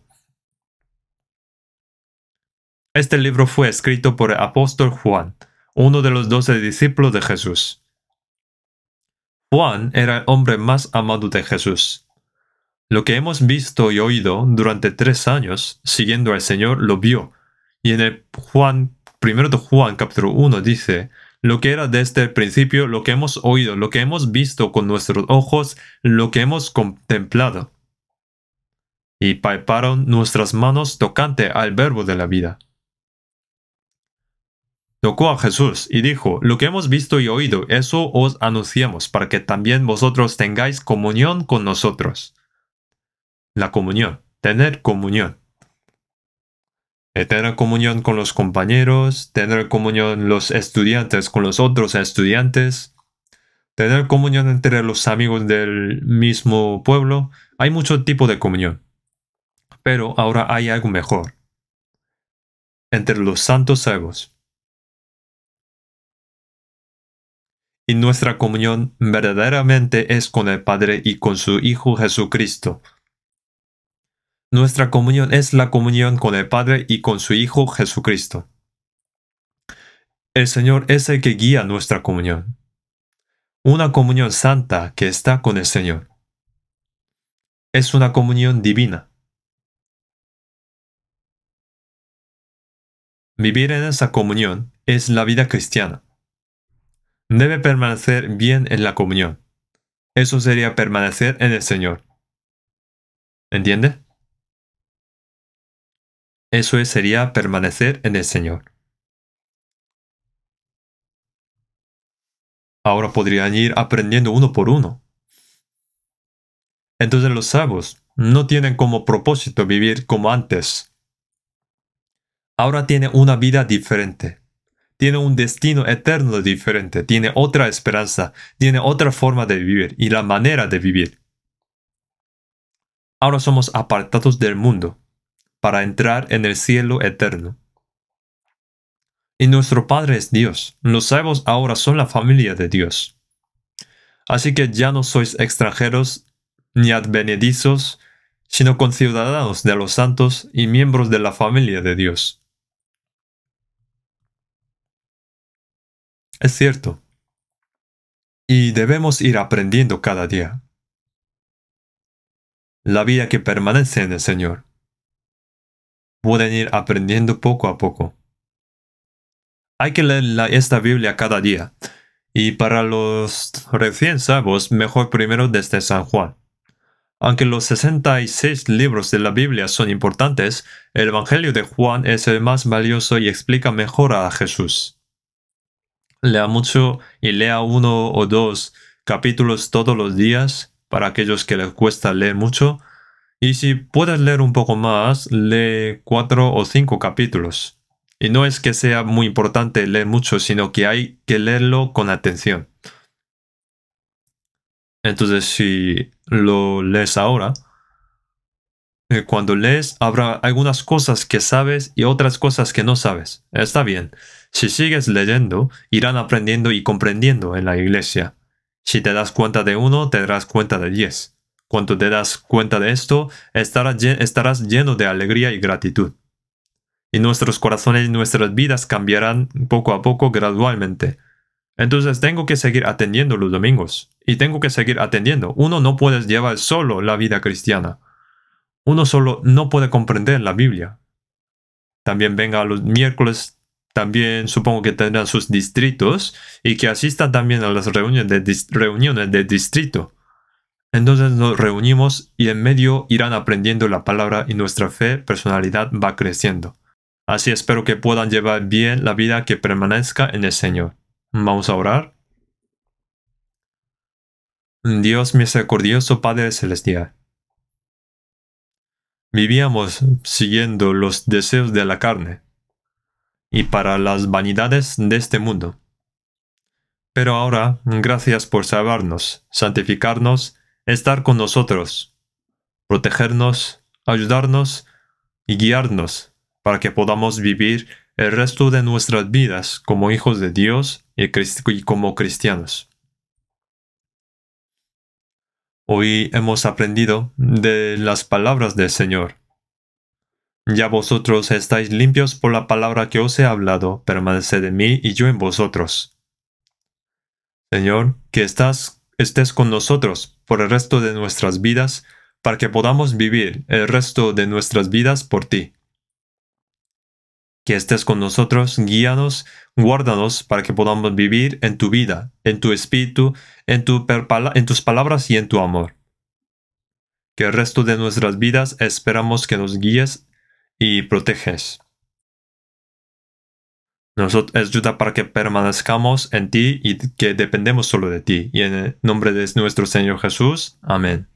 Este libro fue escrito por el apóstol Juan, uno de los doce discípulos de Jesús. Juan era el hombre más amado de Jesús. Lo que hemos visto y oído durante tres años siguiendo al Señor lo vio. Y en el Juan, primero de Juan capítulo 1 dice, lo que era desde el principio, lo que hemos oído, lo que hemos visto con nuestros ojos, lo que hemos contemplado. Y palparon nuestras manos tocante al verbo de la vida. Tocó a Jesús y dijo, lo que hemos visto y oído, eso os anunciamos, para que también vosotros tengáis comunión con nosotros la comunión, tener comunión. Eh, tener comunión con los compañeros, tener comunión los estudiantes con los otros estudiantes, tener comunión entre los amigos del mismo pueblo. Hay mucho tipo de comunión. Pero ahora hay algo mejor. Entre los santos segos. Y nuestra comunión verdaderamente es con el Padre y con su Hijo Jesucristo. Nuestra comunión es la comunión con el Padre y con su Hijo Jesucristo. El Señor es el que guía nuestra comunión. Una comunión santa que está con el Señor. Es una comunión divina. Vivir en esa comunión es la vida cristiana. Debe permanecer bien en la comunión. Eso sería permanecer en el Señor. ¿Entiende? Eso sería permanecer en el Señor. Ahora podrían ir aprendiendo uno por uno. Entonces los sabos no tienen como propósito vivir como antes. Ahora tiene una vida diferente. tiene un destino eterno diferente. tiene otra esperanza. tiene otra forma de vivir y la manera de vivir. Ahora somos apartados del mundo para entrar en el cielo eterno. Y nuestro Padre es Dios. Los sabemos ahora son la familia de Dios. Así que ya no sois extranjeros ni advenedizos, sino conciudadanos de los santos y miembros de la familia de Dios. Es cierto. Y debemos ir aprendiendo cada día. La vida que permanece en el Señor pueden ir aprendiendo poco a poco. Hay que leer esta Biblia cada día, y para los recién salvos, mejor primero desde San Juan. Aunque los 66 libros de la Biblia son importantes, el Evangelio de Juan es el más valioso y explica mejor a Jesús. Lea mucho y lea uno o dos capítulos todos los días para aquellos que les cuesta leer mucho y si puedes leer un poco más, lee cuatro o cinco capítulos. Y no es que sea muy importante leer mucho, sino que hay que leerlo con atención. Entonces, si lo lees ahora, eh, cuando lees habrá algunas cosas que sabes y otras cosas que no sabes. Está bien. Si sigues leyendo, irán aprendiendo y comprendiendo en la iglesia. Si te das cuenta de uno, te darás cuenta de diez. Cuando te das cuenta de esto, estarás lleno de alegría y gratitud. Y nuestros corazones y nuestras vidas cambiarán poco a poco gradualmente. Entonces tengo que seguir atendiendo los domingos. Y tengo que seguir atendiendo. Uno no puede llevar solo la vida cristiana. Uno solo no puede comprender la Biblia. También venga los miércoles. También supongo que tendrán sus distritos y que asistan también a las reuniones de, reuniones de distrito. Entonces nos reunimos y en medio irán aprendiendo la palabra y nuestra fe, personalidad va creciendo. Así espero que puedan llevar bien la vida que permanezca en el Señor. Vamos a orar. Dios misericordioso Padre Celestial. Vivíamos siguiendo los deseos de la carne y para las vanidades de este mundo. Pero ahora, gracias por salvarnos, santificarnos estar con nosotros, protegernos, ayudarnos y guiarnos para que podamos vivir el resto de nuestras vidas como hijos de Dios y, como cristianos. Hoy hemos aprendido de las palabras del Señor. Ya vosotros estáis limpios por la palabra que os he hablado, permaneced en mí y yo en vosotros. Señor, que estés con nosotros por el resto de nuestras vidas, para que podamos vivir el resto de nuestras vidas por ti. Que estés con nosotros, guíanos, guárdanos para que podamos vivir en tu vida, en tu espíritu, en, en tus palabras y en tu amor. Que el resto de nuestras vidas esperamos que nos guíes y proteges. Nos ayuda para que permanezcamos en ti y que dependemos solo de ti. Y en el nombre de nuestro Señor Jesús. Amén.